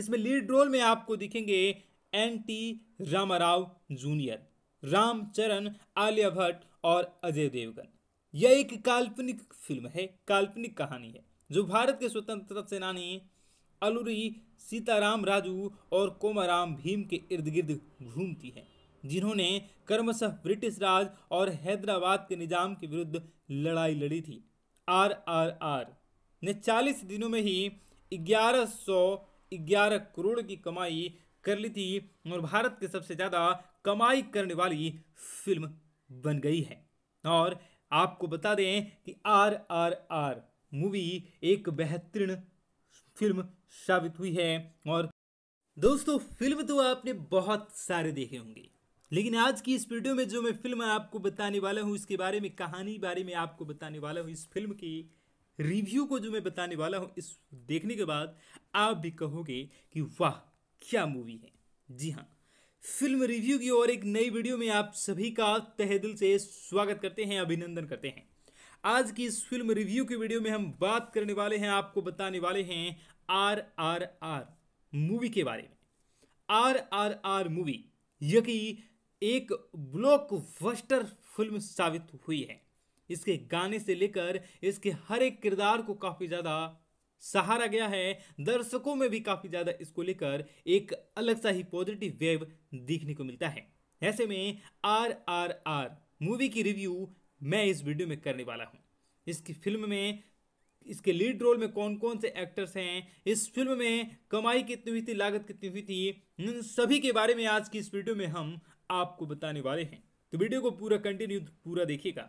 इसमें लीड रोल में आपको दिखेंगे N T Rama Rao junior Ramcharan Alia Bhatt और अजय देवगन यह एक काल्पनिक फिल्म है काल्पनिक कहानी है जो भारत के स्वतंत्रता सेनानी अलुरी सीताराम राजू और कोमाराम भीम के इर्द गिर्द घूमती है जिन्होंने कर्मशह ब्रिटिश राज और हैदराबाद के निजाम के विरुद्ध लड़ाई लड़ी थी आर आर आर ने 40 दिनों में ही 1111 करोड़ की कमाई कर ली थी और भारत के सबसे ज़्यादा कमाई करने वाली फिल्म बन गई है और आपको बता दें कि आर आर आर मूवी एक बेहतरीन फिल्म साबित हुई है और दोस्तों फिल्म तो आपने बहुत सारे देखे होंगे लेकिन आज की इस वीडियो में जो मैं फिल्म आपको बताने वाला हूँ इसके बारे में कहानी बारे में आपको बताने वाला हूँ इस फिल्म की रिव्यू को जो मैं बताने वाला हूँ इस देखने के बाद आप भी कहोगे कि वाह क्या मूवी है जी हाँ फिल्म रिव्यू की और एक नई वीडियो में आप सभी का तह दिल से स्वागत करते हैं अभिनंदन करते हैं आज की इस फिल्म रिव्यू की वीडियो में हम बात करने वाले हैं आपको बताने वाले हैं आर आर आर मूवी के बारे में आर आर आर मूवी यह कि एक ब्लॉकबस्टर फिल्म साबित हुई है इसके गाने से लेकर इसके हर एक किरदार को काफ़ी ज़्यादा सहारा गया है दर्शकों में भी काफ़ी ज़्यादा इसको लेकर एक अलग सा ही पॉजिटिव वेव देखने को मिलता है ऐसे में आर आर आर मूवी की रिव्यू मैं इस वीडियो में करने वाला हूँ इसकी फिल्म में इसके लीड रोल में कौन कौन से एक्टर्स हैं इस फिल्म में कमाई कितनी हुई थी लागत कितनी हुई थी इन सभी के बारे में आज की इस वीडियो में हम आपको बताने वाले हैं तो वीडियो को पूरा कंटिन्यू पूरा देखिएगा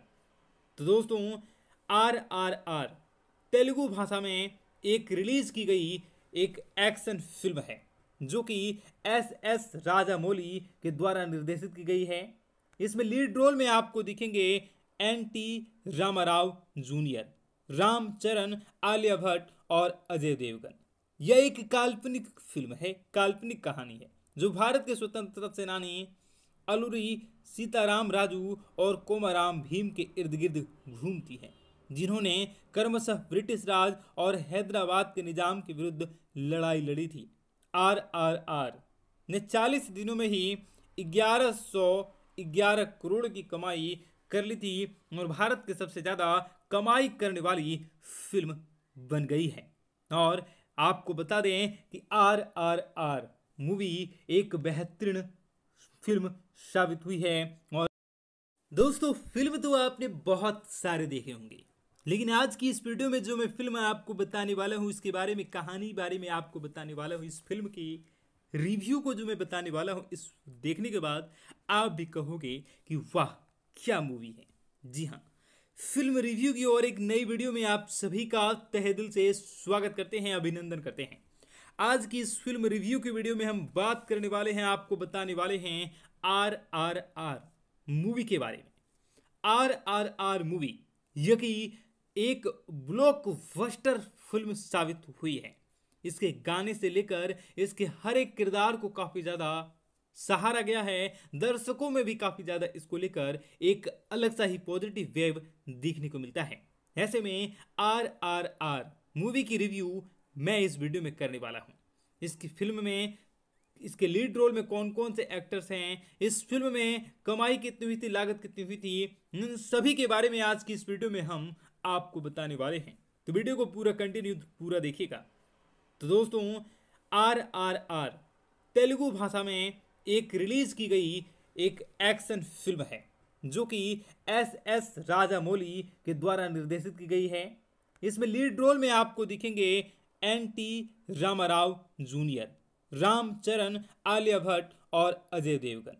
तो दोस्तों आर आर आर तेलुगु भाषा में एक रिलीज की गई एक एक्शन फिल्म है जो कि एस एस मौली के द्वारा निर्देशित की गई है इसमें लीड रोल में आपको दिखेंगे N T Rama Rao junior Ramcharan Alia Bhatt और अजय देवगन यह एक काल्पनिक फिल्म है काल्पनिक कहानी है जो भारत के स्वतंत्रता सेनानी अलूरी सीताराम राजू और कोमाराम भीम के इर्द गिर्द घूमती है जिन्होंने कर्मशः ब्रिटिश राज और हैदराबाद के निजाम के विरुद्ध लड़ाई लड़ी थी आर आर आर ने 40 दिनों में ही ग्यारह सौ ग्यारह करोड़ की कमाई कर ली थी और भारत की सबसे ज़्यादा कमाई करने वाली फिल्म बन गई है और आपको बता दें कि आर आर आर मूवी एक बेहतरीन फिल्म साबित हुई है और दोस्तों फिल्म तो आपने बहुत सारे देखे होंगे लेकिन आज की इस वीडियो में जो मैं फिल्म आपको बताने वाला हूँ इसके बारे में कहानी बारे में आपको बताने वाला हूँ इस फिल्म की रिव्यू को जो मैं बताने वाला हूँ इस देखने के बाद आप भी कहोगे कि वाह क्या मूवी है जी हाँ फिल्म रिव्यू की और एक नई वीडियो में आप सभी का दिल से स्वागत करते हैं अभिनंदन करते हैं आज की इस फिल्म रिव्यू की वीडियो में हम बात करने वाले हैं आपको बताने वाले हैं आर आर आर मूवी के बारे में आर आर आर मूवी यकी एक ब्लॉकबस्टर फिल्म साबित हुई है इसके गाने से लेकर इसके हर एक किरदार को काफ़ी ज़्यादा सहारा गया है दर्शकों में भी काफी ज्यादा इसको लेकर एक अलग सा ही पॉजिटिव वेव देखने को मिलता है ऐसे में आर आर आर मूवी की रिव्यू मैं इस वीडियो में करने वाला हूँ इसकी फिल्म में इसके लीड रोल में कौन कौन से एक्टर्स हैं इस फिल्म में कमाई कितनी हुई थी लागत कितनी हुई थी इन सभी के बारे में आज की इस वीडियो में हम आपको बताने वाले हैं तो वीडियो को पूरा कंटिन्यू पूरा देखिएगा तो दोस्तों आर आर आर तेलुगु भाषा में एक रिलीज़ की गई एक एक्शन फिल्म है जो कि एस एस राजामौली के द्वारा निर्देशित की गई है इसमें लीड रोल में आपको दिखेंगे N T Rama Rao junior Ramcharan Alia Bhatt और अजय देवगन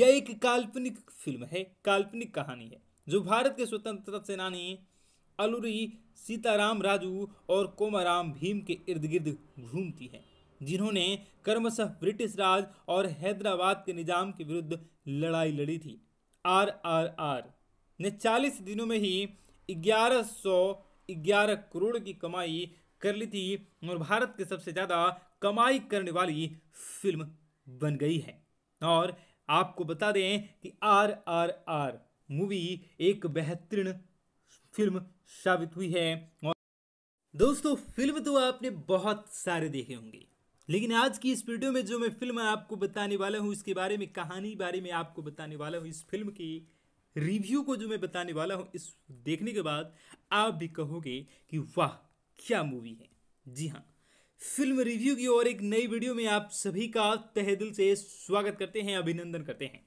यह एक काल्पनिक फिल्म है काल्पनिक कहानी है जो भारत के स्वतंत्रता सेनानी अलूरी सीताराम राजू और कोमाराम भीम के इर्द गिर्द घूमती है जिन्होंने कर्मशः ब्रिटिश राज और हैदराबाद के निज़ाम के विरुद्ध लड़ाई लड़ी थी आर आर आर ने चालीस दिनों में ही ग्यारह सौ ग्यारह करोड़ की कमाई कर ली थी और भारत के सबसे ज़्यादा कमाई करने वाली फिल्म बन गई है और आपको बता दें कि आर आर आर मूवी एक बेहतरीन फिल्म साबित हुई है और दोस्तों फिल्म तो आपने बहुत सारे देखे होंगे लेकिन आज की इस वीडियो में जो मैं फिल्म आपको बताने वाला हूँ इसके बारे में कहानी बारे में आपको बताने वाला हूँ इस फिल्म की रिव्यू को जो मैं बताने वाला हूँ इस देखने के बाद आप भी कहोगे कि वाह क्या मूवी है जी हाँ फिल्म रिव्यू की और एक नई वीडियो में आप सभी का तह दिल से स्वागत करते हैं अभिनंदन करते हैं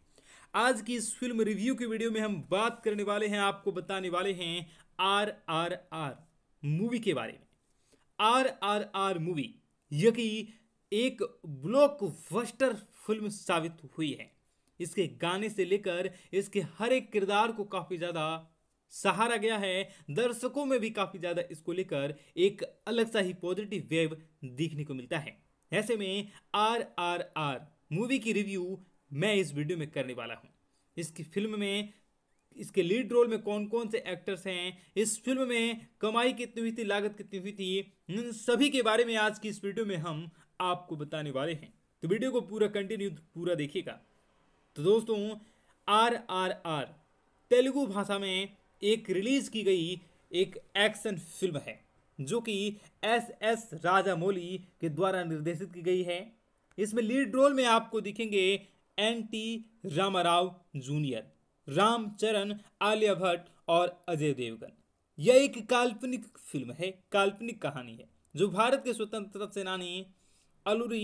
आज की इस फिल्म रिव्यू की वीडियो में हम बात करने वाले हैं आपको बताने वाले हैं आर आर आर मूवी के बारे में आर आर आर मूवी यकी एक ब्लॉकबस्टर फिल्म साबित हुई है इसके गाने से लेकर इसके हर एक किरदार को काफ़ी ज़्यादा सहारा गया है दर्शकों में भी काफ़ी ज़्यादा इसको लेकर एक अलग सा ही पॉजिटिव वेव देखने को मिलता है ऐसे में आर आर आर मूवी की रिव्यू मैं इस वीडियो में करने वाला हूँ इसकी फिल्म में इसके लीड रोल में कौन कौन से एक्टर्स हैं इस फिल्म में कमाई कितनी हुई थी लागत कितनी हुई थी इन सभी के बारे में आज की इस वीडियो में हम आपको बताने वाले हैं तो वीडियो को पूरा कंटिन्यू पूरा देखिएगा तो दोस्तों आर आर आर तेलुगु भाषा में एक रिलीज़ की गई एक एक्शन फिल्म है जो कि एस एस राजामौली के द्वारा निर्देशित की गई है इसमें लीड रोल में आपको दिखेंगे N T Rama Rao junior Ramcharan Alia Bhatt और अजय देवगन यह एक काल्पनिक फिल्म है काल्पनिक कहानी है जो भारत के स्वतंत्रता सेनानी अलुरी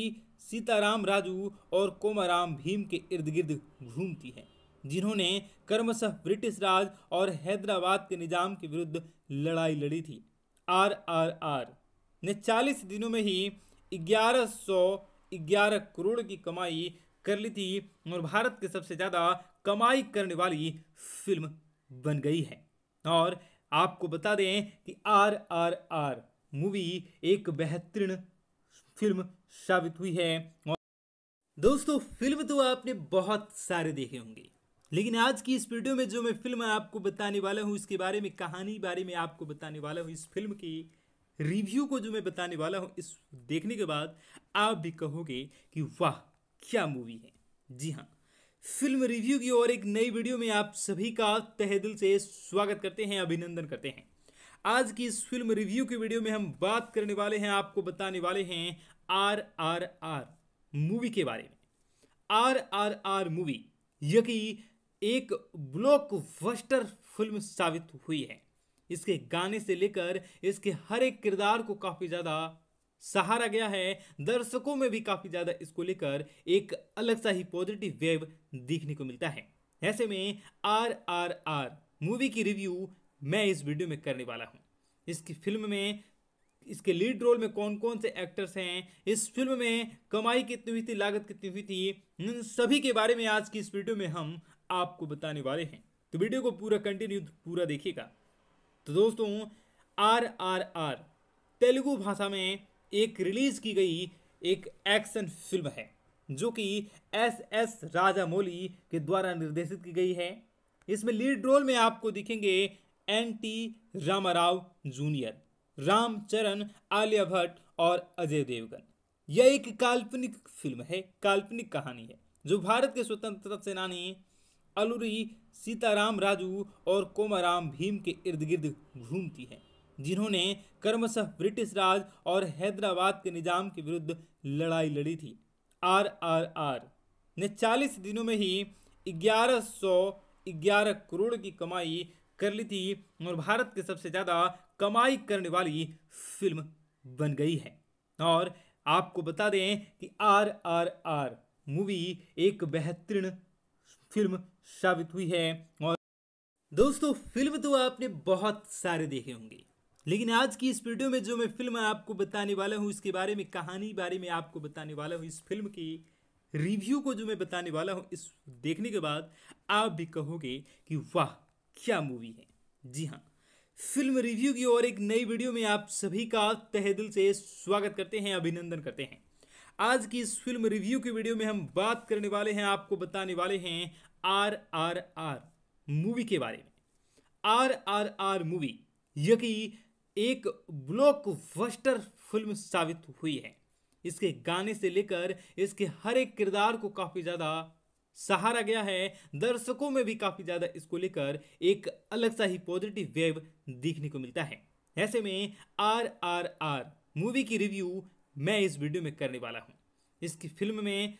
सीताराम राजू और कोमाराम भीम के इर्द गिर्द घूमती है जिन्होंने कर्मशः ब्रिटिश राज और हैदराबाद के निजाम के विरुद्ध लड़ाई लड़ी थी आर आर आर ने चालीस दिनों में ही ग्यारह सौ ग्यारह करोड़ की कमाई कर ली थी और भारत के सबसे ज़्यादा कमाई करने वाली फिल्म बन गई है और आपको बता दें कि आर आर आर मूवी एक बेहतरीन फिल्म साबित हुई है दोस्तों फिल्म तो आपने बहुत सारे देखे होंगे लेकिन आज की इस वीडियो में जो मैं फिल्म आपको बताने वाला हूँ इसके बारे में कहानी बारे में आपको बताने वाला हूँ इस फिल्म की रिव्यू को जो मैं बताने वाला हूँ इस देखने के बाद आप भी कहोगे कि वाह क्या मूवी है जी हाँ फिल्म रिव्यू की और एक नई वीडियो में आप सभी का तहे दिल से स्वागत करते हैं अभिनंदन करते हैं आज की इस फिल्म रिव्यू की वीडियो में हम बात करने वाले हैं आपको बताने वाले हैं आर आर आर मूवी के बारे में आर आर आर मूवी यह कि एक ब्लॉकबस्टर फिल्म साबित हुई है इसके गाने से लेकर इसके हर एक किरदार को काफ़ी ज़्यादा सहारा गया है दर्शकों में भी काफ़ी ज़्यादा इसको लेकर एक अलग सा ही पॉजिटिव वेव देखने को मिलता है ऐसे में आर आर आर मूवी की रिव्यू मैं इस वीडियो में करने वाला हूँ इसकी फिल्म में इसके लीड रोल में कौन कौन से एक्टर्स हैं इस फिल्म में कमाई कितनी हुई थी लागत कितनी हुई थी इन सभी के बारे में आज की इस वीडियो में हम आपको बताने वाले हैं तो वीडियो को पूरा कंटिन्यू पूरा देखिएगा तो दोस्तों आर आर आर तेलुगु भाषा में एक रिलीज की गई एक एक्शन फिल्म है जो कि एस एस मौली के द्वारा निर्देशित की गई है इसमें लीड रोल में आपको दिखेंगे N T Rama Rao junior Ramcharan Alia Bhatt और अजय देवगन यह एक काल्पनिक फिल्म है काल्पनिक कहानी है जो भारत के स्वतंत्रता सेनानी अलूरी सीताराम राजू और कोमाराम भीम के इर्द गिर्द घूमती है जिन्होंने कर्मशः ब्रिटिश राज और हैदराबाद के निजाम के विरुद्ध लड़ाई लड़ी थी आर आर आर ने 40 दिनों में ही ग्यारह सौ ग्यारह करोड़ की कमाई कर ली थी और भारत के सबसे ज़्यादा कमाई करने वाली फिल्म बन गई है और आपको बता दें कि आर आर आर मूवी एक बेहतरीन फिल्म साबित हुई है और दोस्तों फिल्म तो आपने बहुत सारे देखे होंगे लेकिन आज की इस वीडियो में जो मैं फिल्म आपको बताने वाला हूँ इसके बारे में कहानी बारे में आपको बताने वाला हूँ इस फिल्म की रिव्यू को जो मैं बताने वाला हूँ इस देखने के बाद आप भी कहोगे कि वाह क्या मूवी है जी हाँ फिल्म रिव्यू की और एक नई वीडियो में आप सभी का तहे दिल से स्वागत करते हैं अभिनंदन करते हैं आज की इस फिल्म रिव्यू की वीडियो में हम बात करने वाले हैं आपको बताने वाले हैं आर आर आर मूवी के बारे में आर आर आर मूवी यह एक एक ब्लॉकबस्टर फिल्म साबित हुई है इसके गाने से लेकर इसके हर एक किरदार को काफ़ी ज़्यादा सहारा गया है दर्शकों में भी काफ़ी ज़्यादा इसको लेकर एक अलग सा ही पॉजिटिव वेव देखने को मिलता है ऐसे में आर आर आर मूवी की रिव्यू मैं इस वीडियो में करने वाला हूँ इसकी फिल्म में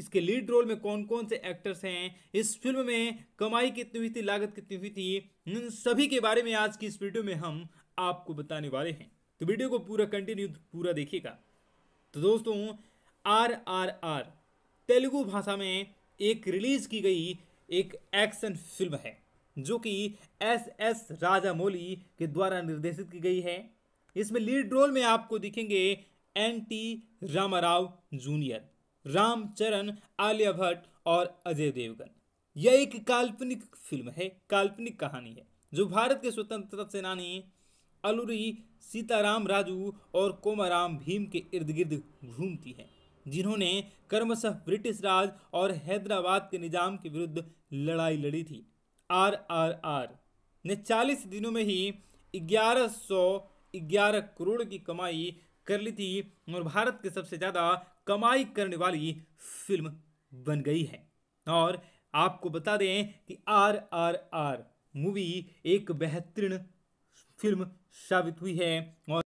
इसके लीड रोल में कौन कौन से एक्टर्स हैं इस फिल्म में कमाई कितनी हुई थी लागत कितनी हुई थी इन सभी के बारे में आज की इस वीडियो में हम आपको बताने वाले हैं तो वीडियो को पूरा कंटिन्यू पूरा देखिएगा तो दोस्तों आर आर आर तेलुगु भाषा में एक रिलीज़ की गई एक एक्शन फिल्म है जो कि एस एस राजामौली के द्वारा निर्देशित की गई है इसमें लीड रोल में आपको दिखेंगे N T Rama Rao junior Ramcharan Alia Bhatt और अजय देवगन यह एक काल्पनिक फिल्म है काल्पनिक कहानी है जो भारत के स्वतंत्रता सेनानी अलूरी सीताराम राजू और कोमाराम भीम के इर्द गिर्द घूमती है जिन्होंने कर्मशः ब्रिटिश राज और हैदराबाद के निज़ाम के विरुद्ध लड़ाई लड़ी थी आर आर आर ने चालीस दिनों में ही ग्यारह सौ ग्यारह करोड़ की कमाई कर ली थी और भारत के सबसे ज़्यादा कमाई करने वाली फिल्म बन गई है और आपको बता दें कि आर आर आर मूवी एक बेहतरीन फिल्म साबित हुई है और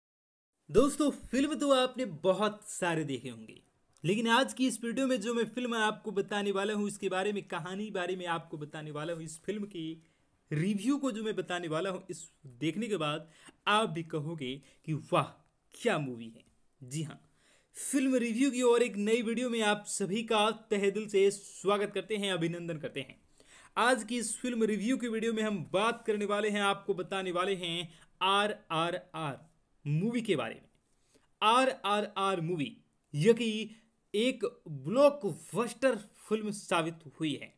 दोस्तों फिल्म तो आपने बहुत सारे देखे होंगे लेकिन आज की इस वीडियो में जो मैं फिल्म आपको बताने वाला हूँ इसके बारे में कहानी बारे में आपको बताने वाला हूँ इस फिल्म की रिव्यू को जो मैं बताने वाला हूँ इस देखने के बाद आप भी कहोगे कि वाह क्या मूवी है जी हाँ फिल्म रिव्यू की और एक नई वीडियो में आप सभी का तहदिल दिल से स्वागत करते हैं अभिनंदन करते हैं आज की इस फिल्म रिव्यू की वीडियो में हम बात करने वाले हैं आपको बताने वाले हैं आर आर आर मूवी के बारे में आर आर आर मूवी यकी एक ब्लॉकबस्टर फिल्म साबित हुई है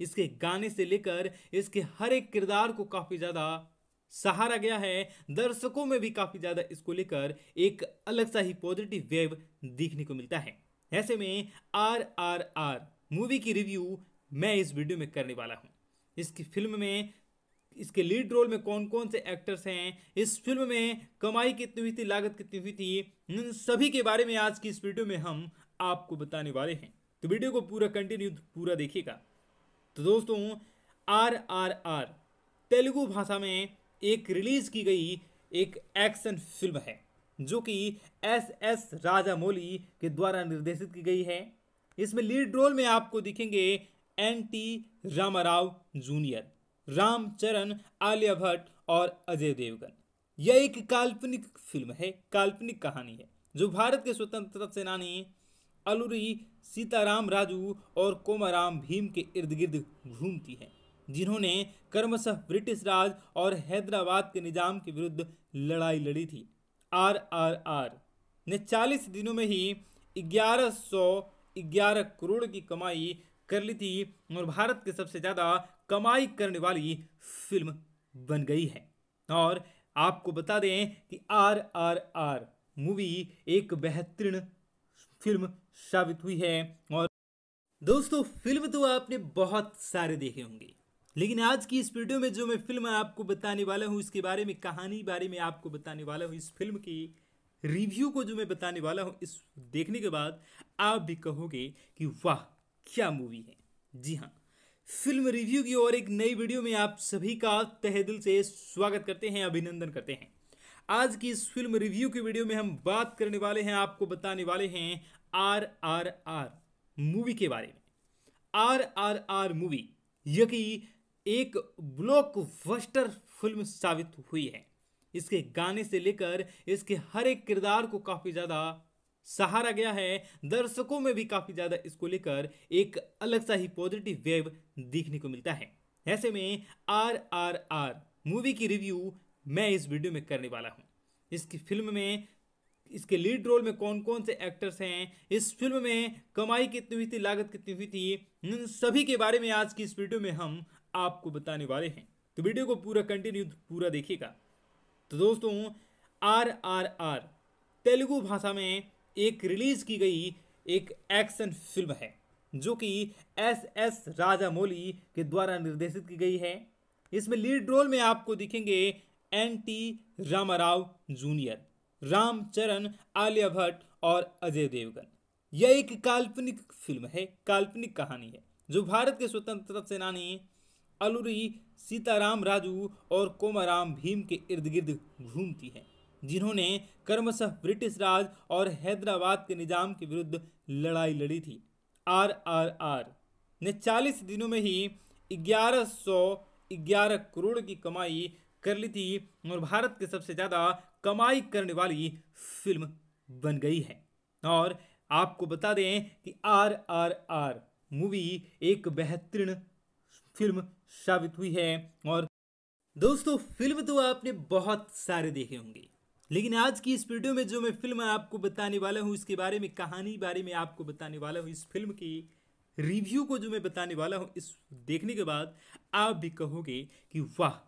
इसके गाने से लेकर इसके हर एक किरदार को काफ़ी ज़्यादा सहारा गया है दर्शकों में भी काफ़ी ज़्यादा इसको लेकर एक अलग सा ही पॉजिटिव वेव देखने को मिलता है ऐसे में आर आर आर मूवी की रिव्यू मैं इस वीडियो में करने वाला हूँ इसकी फिल्म में इसके लीड रोल में कौन कौन से एक्टर्स हैं इस फिल्म में कमाई कितनी हुई थी लागत कितनी हुई थी इन सभी के बारे में आज की इस वीडियो में हम आपको बताने वाले हैं तो वीडियो को पूरा कंटिन्यू पूरा देखिएगा तो दोस्तों आर आर आर तेलुगु भाषा में एक रिलीज की गई एक एक्शन फिल्म है जो कि एस एस राजामौली के द्वारा निर्देशित की गई है इसमें लीड रोल में आपको दिखेंगे N T Rama Rao junior Ramcharan Alia Bhatt और अजय देवगन यह एक काल्पनिक फिल्म है काल्पनिक कहानी है जो भारत के स्वतंत्रता सेनानी अलुरी सीताराम राजू और कोमाराम भीम के इर्द गिर्द घूमती हैं जिन्होंने कर्मशः ब्रिटिश राज और हैदराबाद के निजाम के विरुद्ध लड़ाई लड़ी थी आर आर आर ने 40 दिनों में ही ग्यारह सौ ग्यारह करोड़ की कमाई कर ली थी और भारत के सबसे ज़्यादा कमाई करने वाली फिल्म बन गई है और आपको बता दें कि आर आर आर मूवी एक बेहतरीन फिल्म साबित हुई है और दोस्तों फिल्म तो आपने बहुत सारे देखे होंगे लेकिन आज की इस वीडियो में जो मैं फिल्म आपको बताने वाला हूँ इसके बारे में कहानी बारे में आपको बताने वाला हूँ इस फिल्म की रिव्यू को जो मैं बताने वाला हूँ इस देखने के बाद आप भी कहोगे कि वाह क्या मूवी है जी हाँ फिल्म रिव्यू की और एक नई वीडियो में आप सभी का तहे दिल से स्वागत करते हैं अभिनंदन करते हैं आज की इस फिल्म रिव्यू की वीडियो में हम बात करने वाले हैं आपको बताने वाले हैं आर आर आर मूवी के बारे में आर आर आर मूवी यह कि एक ब्लॉकबस्टर फिल्म साबित हुई है इसके गाने से लेकर इसके हर एक किरदार को काफ़ी ज़्यादा सहारा गया है दर्शकों में भी काफ़ी ज़्यादा इसको लेकर एक अलग सा ही पॉजिटिव वेव देखने को मिलता है ऐसे में आर आर आर मूवी की रिव्यू मैं इस वीडियो में करने वाला हूँ इसकी फिल्म में इसके लीड रोल में कौन कौन से एक्टर्स हैं इस फिल्म में कमाई कितनी हुई थी लागत कितनी हुई थी इन सभी के बारे में आज की इस वीडियो में हम आपको बताने वाले हैं तो वीडियो को पूरा कंटिन्यू पूरा देखिएगा तो दोस्तों आर आर आर तेलुगु भाषा में एक रिलीज की गई एक एक्शन फिल्म है जो कि एस एस राजामौली के द्वारा निर्देशित की गई है इसमें लीड रोल में आपको दिखेंगे N T Rama Rao junior Ramcharan Alia Bhatt और अजय देवगन यह एक काल्पनिक फिल्म है काल्पनिक कहानी है जो भारत के स्वतंत्रता सेनानी अलूरी सीताराम राजू और कोमाराम भीम के इर्द गिर्द घूमती है जिन्होंने कर्मशः ब्रिटिश राज और हैदराबाद के निजाम के विरुद्ध लड़ाई लड़ी थी आर आर आर ने 40 दिनों में ही ग्यारह सौ ग्यारह करोड़ की कमाई कर ली थी और भारत की सबसे ज़्यादा कमाई करने वाली फिल्म बन गई है और आपको बता दें कि आर आर आर मूवी एक बेहतरीन फिल्म साबित हुई है और दोस्तों फिल्म तो आपने बहुत सारे देखे होंगे लेकिन आज की इस वीडियो में जो मैं फिल्म आपको बताने वाला हूँ इसके बारे में कहानी बारे में आपको बताने वाला हूँ इस फिल्म की रिव्यू को जो मैं बताने वाला हूँ इस देखने के बाद आप भी कहोगे कि वाह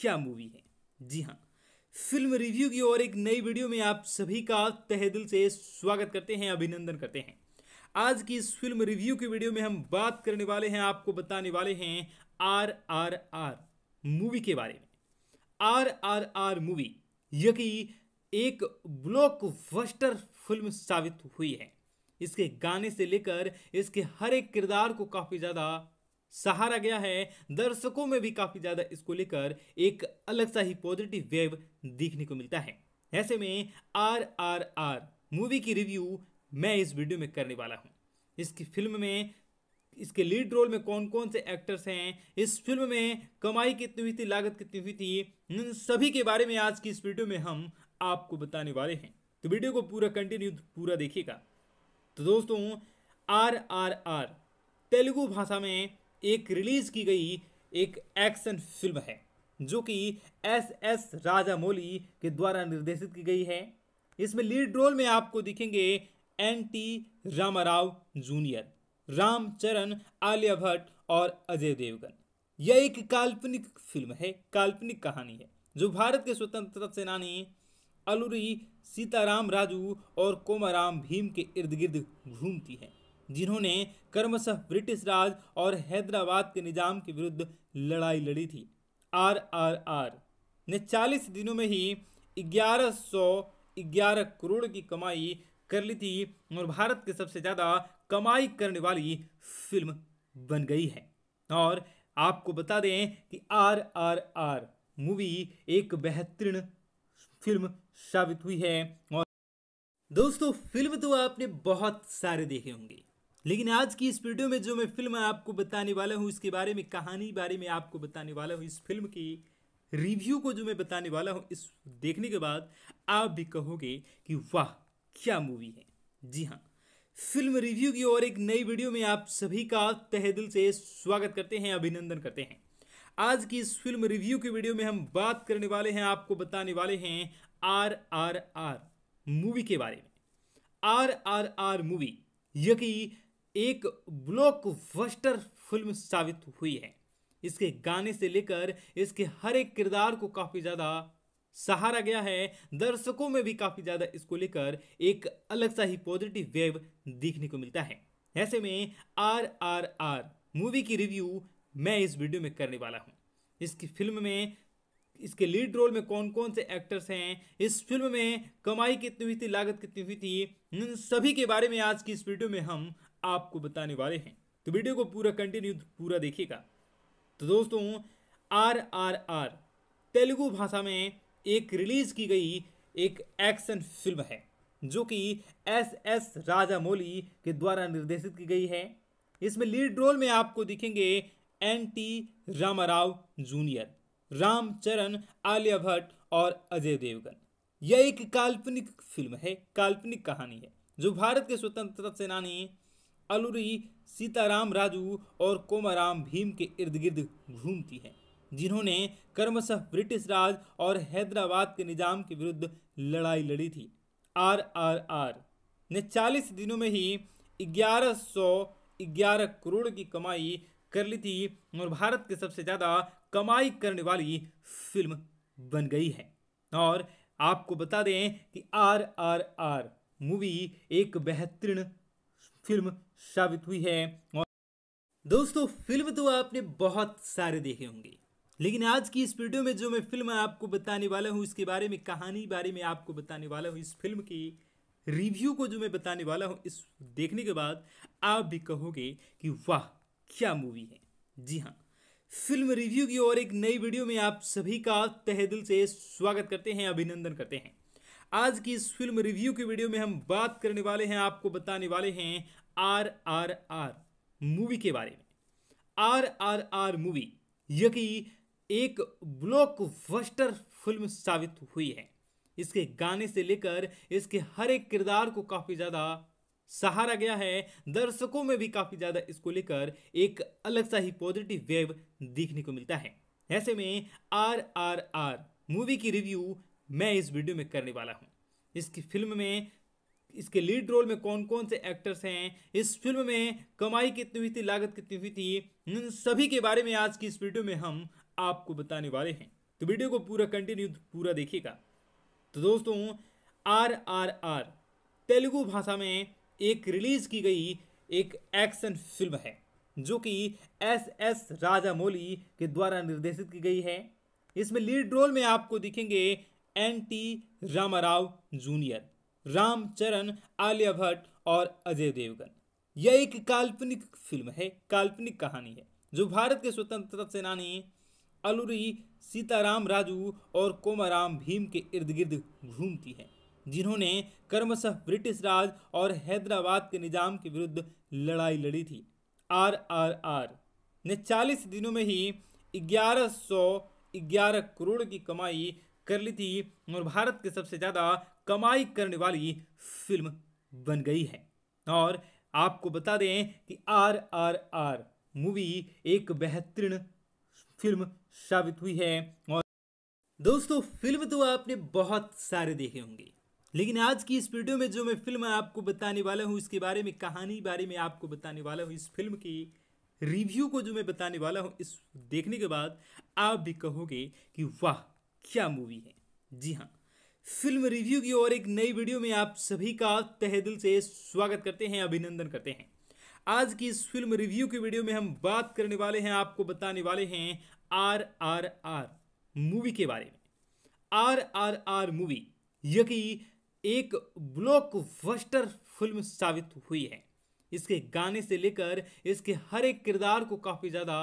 क्या मूवी है जी हाँ फिल्म रिव्यू की और एक नई वीडियो में आप सभी का तहे दिल से स्वागत करते हैं अभिनंदन करते हैं आज की इस फिल्म रिव्यू की वीडियो में हम बात करने वाले हैं आपको बताने वाले हैं आर आर आर मूवी के बारे में आर आर आर मूवी यकी एक ब्लॉकबस्टर फिल्म साबित हुई है इसके गाने से लेकर इसके हर एक किरदार को काफ़ी ज़्यादा सहारा गया है दर्शकों में भी काफी ज्यादा इसको लेकर एक अलग सा ही पॉजिटिव वेव देखने को मिलता है ऐसे में आर आर आर मूवी की रिव्यू मैं इस वीडियो में करने वाला हूँ इसकी फिल्म में इसके लीड रोल में कौन कौन से एक्टर्स हैं इस फिल्म में कमाई कितनी हुई थी लागत कितनी हुई थी इन सभी के बारे में आज की इस वीडियो में हम आपको बताने वाले हैं तो वीडियो को पूरा कंटिन्यू पूरा देखिएगा तो दोस्तों आर आर आर तेलुगु भाषा में एक रिलीज़ की गई एक एक्शन फिल्म है जो कि एस एस राजामौली के द्वारा निर्देशित की गई है इसमें लीड रोल में आपको दिखेंगे N T Rama Rao junior Ramcharan Alia Bhatt और अजय देवगन यह एक काल्पनिक फिल्म है काल्पनिक कहानी है जो भारत के स्वतंत्रता सेनानी अलूरी सीताराम राजू और कोमाराम भीम के इर्द गिर्द घूमती है जिन्होंने कर्मशः ब्रिटिश राज और हैदराबाद के निज़ाम के विरुद्ध लड़ाई लड़ी थी आर आर आर ने 40 दिनों में ही ग्यारह सौ ग्यारह करोड़ की कमाई कर ली थी और भारत के सबसे ज़्यादा कमाई करने वाली फिल्म बन गई है और आपको बता दें कि आर आर आर मूवी एक बेहतरीन फिल्म साबित हुई है और दोस्तों फिल्म तो आपने बहुत सारे देखे होंगे लेकिन आज की इस वीडियो में जो मैं फिल्म आपको बताने वाला हूँ इसके बारे में कहानी बारे में आपको बताने वाला हूँ इस फिल्म की रिव्यू को जो मैं बताने वाला हूँ इस देखने के बाद आप भी कहोगे कि वाह क्या मूवी है जी हाँ फिल्म रिव्यू की और एक नई वीडियो में आप सभी का तहे दिल से स्वागत करते हैं अभिनंदन करते हैं आज की इस फिल्म रिव्यू की वीडियो में हम बात करने वाले हैं आपको बताने वाले हैं आर आर आर मूवी के बारे में आर आर आर मूवी यकी एक ब्लॉकबस्टर फिल्म साबित हुई है इसके गाने से लेकर इसके हर एक किरदार को काफ़ी ज़्यादा सहारा गया है दर्शकों में भी काफ़ी ज़्यादा इसको लेकर एक अलग सा ही पॉजिटिव वेव देखने को मिलता है ऐसे में आर आर आर मूवी की रिव्यू मैं इस वीडियो में करने वाला हूँ इसकी फिल्म में इसके लीड रोल में कौन कौन से एक्टर्स हैं इस फिल्म में कमाई कितनी हुई थी लागत कितनी हुई थी इन सभी के बारे में आज की इस वीडियो में हम आपको बताने वाले हैं तो वीडियो को पूरा कंटिन्यू पूरा देखिएगा तो दोस्तों आर आर आर तेलुगु भाषा में एक रिलीज की गई एक एक्शन फिल्म है जो कि एस एस राजामौली के द्वारा निर्देशित की गई है इसमें लीड रोल में आपको दिखेंगे N T Rama Rao junior Ramcharan Alia Bhatt और अजय देवगन यह एक काल्पनिक फिल्म है काल्पनिक कहानी है जो भारत के स्वतंत्रता सेनानी अलुरी सीताराम राजू और कोमाराम भीम के इर्द गिर्द घूमती हैं जिन्होंने कर्मशः ब्रिटिश राज और हैदराबाद के निजाम के विरुद्ध लड़ाई लड़ी थी आर आर आर ने चालीस दिनों में ही ग्यारह सौ ग्यारह करोड़ की कमाई कर ली थी और भारत के सबसे ज़्यादा कमाई करने वाली फिल्म बन गई है और आपको बता दें कि आर आर आर मूवी एक बेहतरीन फिल्म साबित हुई है दोस्तों फिल्म तो आपने बहुत सारे देखे होंगे लेकिन आज की इस वीडियो में जो मैं फिल्म आपको बताने वाला हूँ इसके बारे में कहानी बारे में आपको बताने वाला हूँ इस फिल्म की रिव्यू को जो मैं बताने वाला हूँ इस देखने के बाद आप भी कहोगे कि वाह क्या मूवी है जी हाँ फिल्म रिव्यू की और एक नई वीडियो में आप सभी का तहे दिल से स्वागत करते हैं अभिनंदन करते हैं आज की इस फिल्म रिव्यू की वीडियो में हम बात करने वाले हैं आपको बताने वाले हैं आर आर आर मूवी के बारे में आर आर आर मूवी यह कि एक ब्लॉकबस्टर फिल्म साबित हुई है इसके गाने से लेकर इसके हर एक किरदार को काफ़ी ज़्यादा सहारा गया है दर्शकों में भी काफ़ी ज़्यादा इसको लेकर एक अलग सा ही पॉजिटिव वेव देखने को मिलता है ऐसे में आर आर आर मूवी की रिव्यू मैं इस वीडियो में करने वाला हूँ इसकी फिल्म में इसके लीड रोल में कौन कौन से एक्टर्स हैं इस फिल्म में कमाई कितनी हुई थी लागत कितनी हुई थी इन सभी के बारे में आज की इस वीडियो में हम आपको बताने वाले हैं तो वीडियो को पूरा कंटिन्यू पूरा देखिएगा तो दोस्तों आर आर आर तेलुगु भाषा में एक रिलीज की गई एक एक्शन फिल्म है जो कि एस एस राजामौली के द्वारा निर्देशित की गई है इसमें लीड रोल में आपको दिखेंगे N T Rama Rao junior Ramcharan Alia Bhatt और अजय देवगन यह एक काल्पनिक फिल्म है काल्पनिक कहानी है जो भारत के स्वतंत्रता सेनानी अलूरी सीताराम राजू और कोमाराम भीम के इर्द गिर्द घूमती है जिन्होंने कर्मशः ब्रिटिश राज और हैदराबाद के निजाम के विरुद्ध लड़ाई लड़ी थी आर आर आर ने 40 दिनों में ही ग्यारह सौ ग्यारह करोड़ की कमाई कर ली थी और भारत के सबसे ज़्यादा कमाई करने वाली फिल्म बन गई है और आपको बता दें कि आर आर आर मूवी एक बेहतरीन फिल्म साबित हुई है और दोस्तों फिल्म तो आपने बहुत सारे देखे होंगे लेकिन आज की इस वीडियो में जो मैं फिल्म आपको बताने वाला हूँ इसके बारे में कहानी बारे में आपको बताने वाला हूँ इस फिल्म की रिव्यू को जो मैं बताने वाला हूँ इस देखने के बाद आप भी कहोगे कि वाह क्या मूवी है जी हाँ फिल्म रिव्यू की और एक नई वीडियो में आप सभी का तहे दिल से स्वागत करते हैं अभिनंदन करते हैं आज की इस फिल्म रिव्यू की वीडियो में हम बात करने वाले हैं आपको बताने वाले हैं आर आर आर मूवी के बारे में आर आर आर मूवी यकी एक ब्लॉकबस्टर फिल्म साबित हुई है इसके गाने से लेकर इसके हर एक किरदार को काफ़ी ज़्यादा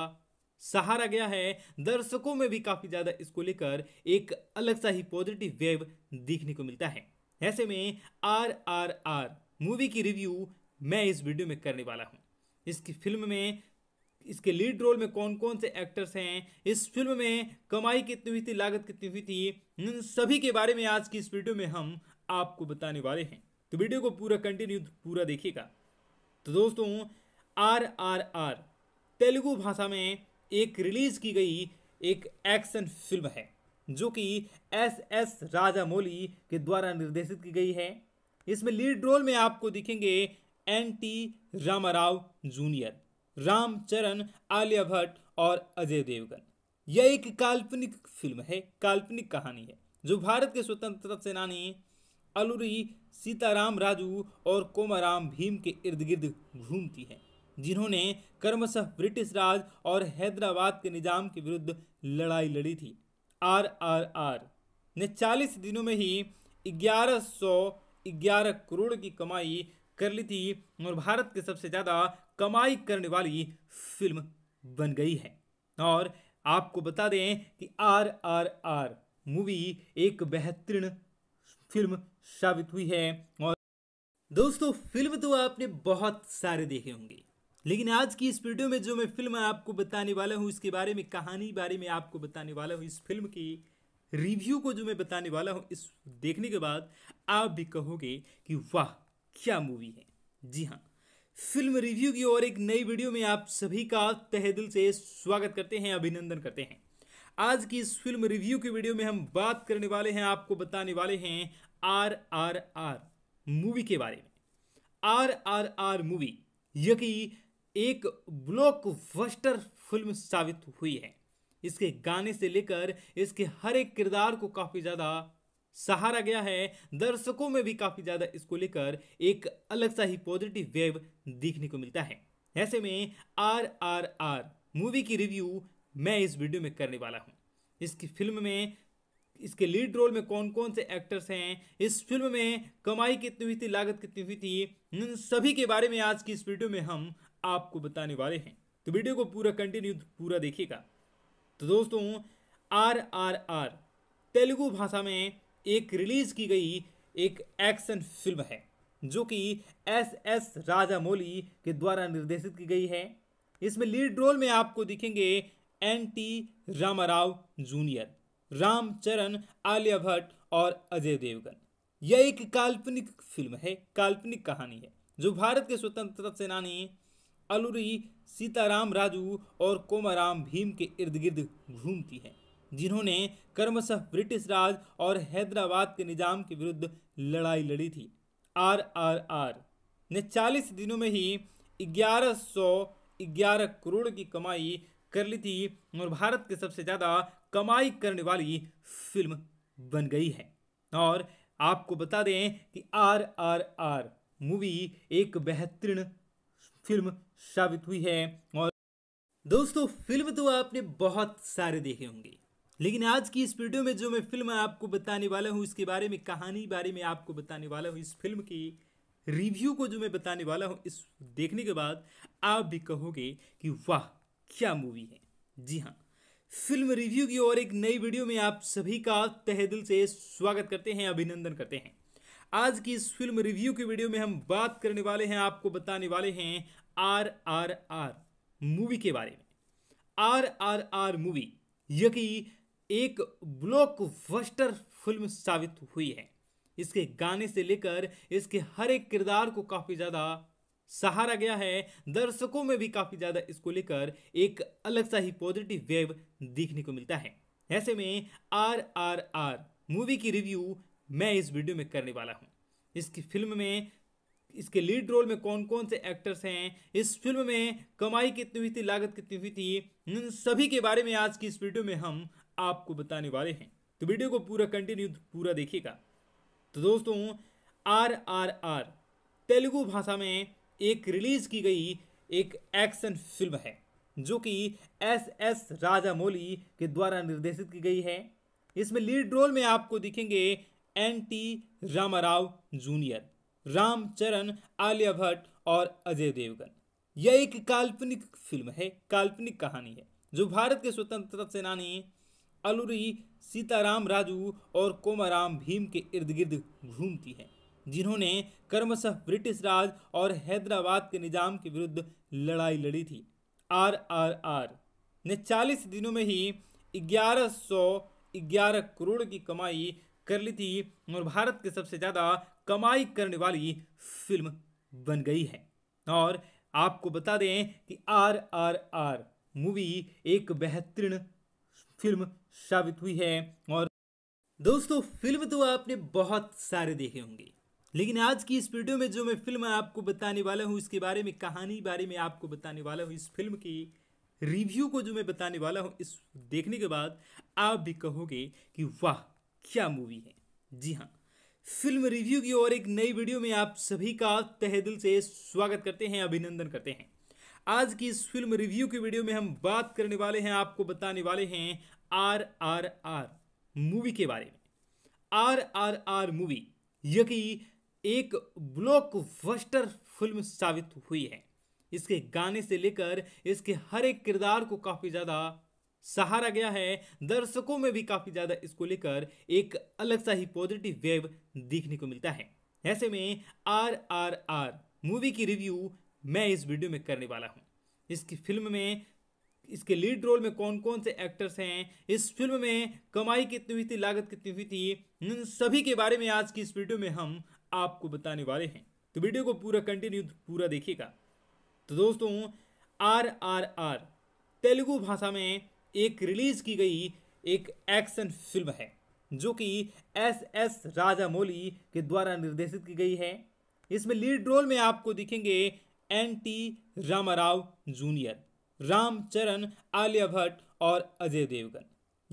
सहारा गया है दर्शकों में भी काफी ज्यादा इसको लेकर एक अलग सा ही पॉजिटिव वेव देखने को मिलता है ऐसे में आर आर आर मूवी की रिव्यू मैं इस वीडियो में करने वाला हूँ इसकी फिल्म में इसके लीड रोल में कौन कौन से एक्टर्स हैं इस फिल्म में कमाई कितनी हुई थी लागत कितनी हुई थी इन सभी के बारे में आज की इस वीडियो में हम आपको बताने वाले हैं तो वीडियो को पूरा कंटिन्यू पूरा देखिएगा तो दोस्तों आर आर आर तेलुगु भाषा में एक रिलीज़ की गई एक एक्शन फिल्म है जो कि एस एस राजामौली के द्वारा निर्देशित की गई है इसमें लीड रोल में आपको दिखेंगे N T Rama Rao junior Ramcharan Alia Bhatt और अजय देवगन यह एक काल्पनिक फिल्म है काल्पनिक कहानी है जो भारत के स्वतंत्रता सेनानी अलूरी सीताराम राजू और कोमाराम भीम के इर्द गिर्द घूमती है जिन्होंने कर्मशः ब्रिटिश राज और हैदराबाद के निज़ाम के विरुद्ध लड़ाई लड़ी थी आर आर आर ने 40 दिनों में ही ग्यारह सौ ग्यारह करोड़ की कमाई कर ली थी और भारत के सबसे ज़्यादा कमाई करने वाली फिल्म बन गई है और आपको बता दें कि आर आर आर मूवी एक बेहतरीन फिल्म साबित हुई है और दोस्तों फिल्म तो आपने बहुत सारे देखे होंगे लेकिन आज की इस वीडियो में जो मैं फिल्म आपको बताने वाला हूँ इसके बारे में कहानी बारे में आपको बताने वाला हूँ इस फिल्म की रिव्यू को जो मैं बताने वाला हूँ इस देखने के बाद आप भी कहोगे कि वाह क्या मूवी है जी हाँ फिल्म रिव्यू की और एक नई वीडियो में आप सभी का तहे दिल से स्वागत करते हैं अभिनंदन करते हैं आज की इस फिल्म रिव्यू की वीडियो में हम बात करने वाले हैं आपको बताने वाले हैं आर आर आर मूवी के बारे में आर आर आर मूवी यकी एक ब्लॉकबस्टर फिल्म साबित हुई है इसके गाने से लेकर इसके हर एक किरदार को काफ़ी ज़्यादा सहारा गया है दर्शकों में भी काफ़ी ज़्यादा इसको लेकर एक अलग सा ही पॉजिटिव वेव देखने को मिलता है ऐसे में आर आर आर मूवी की रिव्यू मैं इस वीडियो में करने वाला हूँ इसकी फिल्म में इसके लीड रोल में कौन कौन से एक्टर्स हैं इस फिल्म में कमाई कितनी हुई थी लागत कितनी हुई थी इन सभी के बारे में आज की इस वीडियो में हम आपको बताने वाले हैं तो वीडियो को पूरा कंटिन्यू पूरा देखिएगा तो दोस्तों आर आर आर तेलुगु भाषा में एक रिलीज की गई एक एक्शन फिल्म है जो कि एस एस राजामौली के द्वारा निर्देशित की गई है इसमें लीड रोल में आपको दिखेंगे N T Rama Rao junior Ramcharan Alia Bhatt और अजय देवगन यह एक काल्पनिक फिल्म है काल्पनिक कहानी है जो भारत के स्वतंत्रता सेनानी अलुरी सीताराम राजू और कोमाराम भीम के इर्द गिर्द घूमती है जिन्होंने कर्मशह ब्रिटिश राज और हैदराबाद के निजाम के विरुद्ध लड़ाई लड़ी थी आर आर आर ने चालीस दिनों में ही ग्यारह सौ ग्यारह करोड़ की कमाई कर ली थी और भारत के सबसे ज़्यादा कमाई करने वाली फिल्म बन गई है और आपको बता दें कि आर आर आर मूवी एक बेहतरीन फिल्म साबित हुई है और दोस्तों फिल्म तो आपने बहुत सारे देखे होंगे लेकिन आज की इस वीडियो में जो मैं फिल्म आपको बताने वाला हूँ इसके बारे में कहानी बारे में आपको बताने वाला हूँ इस फिल्म की रिव्यू को जो मैं बताने वाला हूँ इस देखने के बाद आप भी कहोगे कि वाह क्या मूवी है जी हाँ फिल्म रिव्यू की और एक नई वीडियो में आप सभी का तहे दिल से स्वागत करते हैं अभिनंदन करते हैं आज की इस फिल्म रिव्यू की वीडियो में हम बात करने वाले हैं आपको बताने वाले हैं आर आर आर मूवी के बारे में आर आर आर मूवी यह एक ब्लॉकबस्टर फिल्म साबित हुई है इसके गाने से लेकर इसके हर एक किरदार को काफ़ी ज़्यादा सहारा गया है दर्शकों में भी काफ़ी ज़्यादा इसको लेकर एक अलग सा ही पॉजिटिव वेव देखने को मिलता है ऐसे में आर आर आर मूवी की रिव्यू मैं इस वीडियो में करने वाला हूँ इसकी फिल्म में इसके लीड रोल में कौन कौन से एक्टर्स हैं इस फिल्म में कमाई कितनी हुई थी लागत कितनी हुई थी इन सभी के बारे में आज की इस वीडियो में हम आपको बताने वाले हैं तो वीडियो को पूरा कंटिन्यू पूरा देखिएगा तो दोस्तों आर आर आर तेलुगु भाषा में एक रिलीज की गई एक एक्शन फिल्म है जो कि एस एस राजामौली के द्वारा निर्देशित की गई है इसमें लीड रोल में आपको दिखेंगे N T Rama Rao junior Ramcharan Alia Bhatt और अजय देवगन यह एक काल्पनिक फिल्म है काल्पनिक कहानी है जो भारत के स्वतंत्रता सेनानी अलूरी सीताराम राजू और कोमाराम भीम के इर्द गिर्द घूमती है जिन्होंने कर्मशः ब्रिटिश राज और हैदराबाद के निजाम के विरुद्ध लड़ाई लड़ी थी आर आर आर ने 40 दिनों में ही ग्यारह सौ ग्यारह करोड़ की कमाई कर ली थी और भारत की सबसे ज़्यादा कमाई करने वाली फिल्म बन गई है और आपको बता दें कि आर आर आर मूवी एक बेहतरीन फिल्म साबित हुई है और दोस्तों फिल्म तो आपने बहुत सारे देखे होंगे लेकिन आज की इस वीडियो में जो मैं फिल्म आपको बताने वाला हूँ इसके बारे में कहानी बारे में आपको बताने वाला हूँ इस फिल्म की रिव्यू को जो मैं बताने वाला हूँ इस देखने के बाद आप भी कहोगे कि वाह क्या मूवी है जी हाँ फिल्म रिव्यू की और एक नई वीडियो में आप सभी का तहदिल से स्वागत करते हैं अभिनंदन करते हैं आज की इस फिल्म रिव्यू की वीडियो में हम बात करने वाले हैं आपको बताने वाले हैं आर आर आर मूवी के बारे में आर आर आर मूवी यकी एक ब्लॉकबस्टर फिल्म साबित हुई है इसके गाने से लेकर इसके हर एक किरदार को काफ़ी ज़्यादा सहारा गया है दर्शकों में भी काफ़ी ज़्यादा इसको लेकर एक अलग सा ही पॉजिटिव वेव देखने को मिलता है ऐसे में आर आर आर मूवी की रिव्यू मैं इस वीडियो में करने वाला हूँ इसकी फिल्म में इसके लीड रोल में कौन कौन से एक्टर्स हैं इस फिल्म में कमाई कितनी हुई थी लागत कितनी हुई थी इन सभी के बारे में आज की इस वीडियो में हम आपको बताने वाले हैं तो वीडियो को पूरा कंटिन्यू पूरा देखिएगा तो दोस्तों आर आर आर तेलुगु भाषा में एक रिलीज की गई एक एक्शन फिल्म है जो कि एस एस राजामौली के द्वारा निर्देशित की गई है इसमें लीड रोल में आपको दिखेंगे N T Rama Rao junior Ramcharan Alia Bhatt और अजय देवगन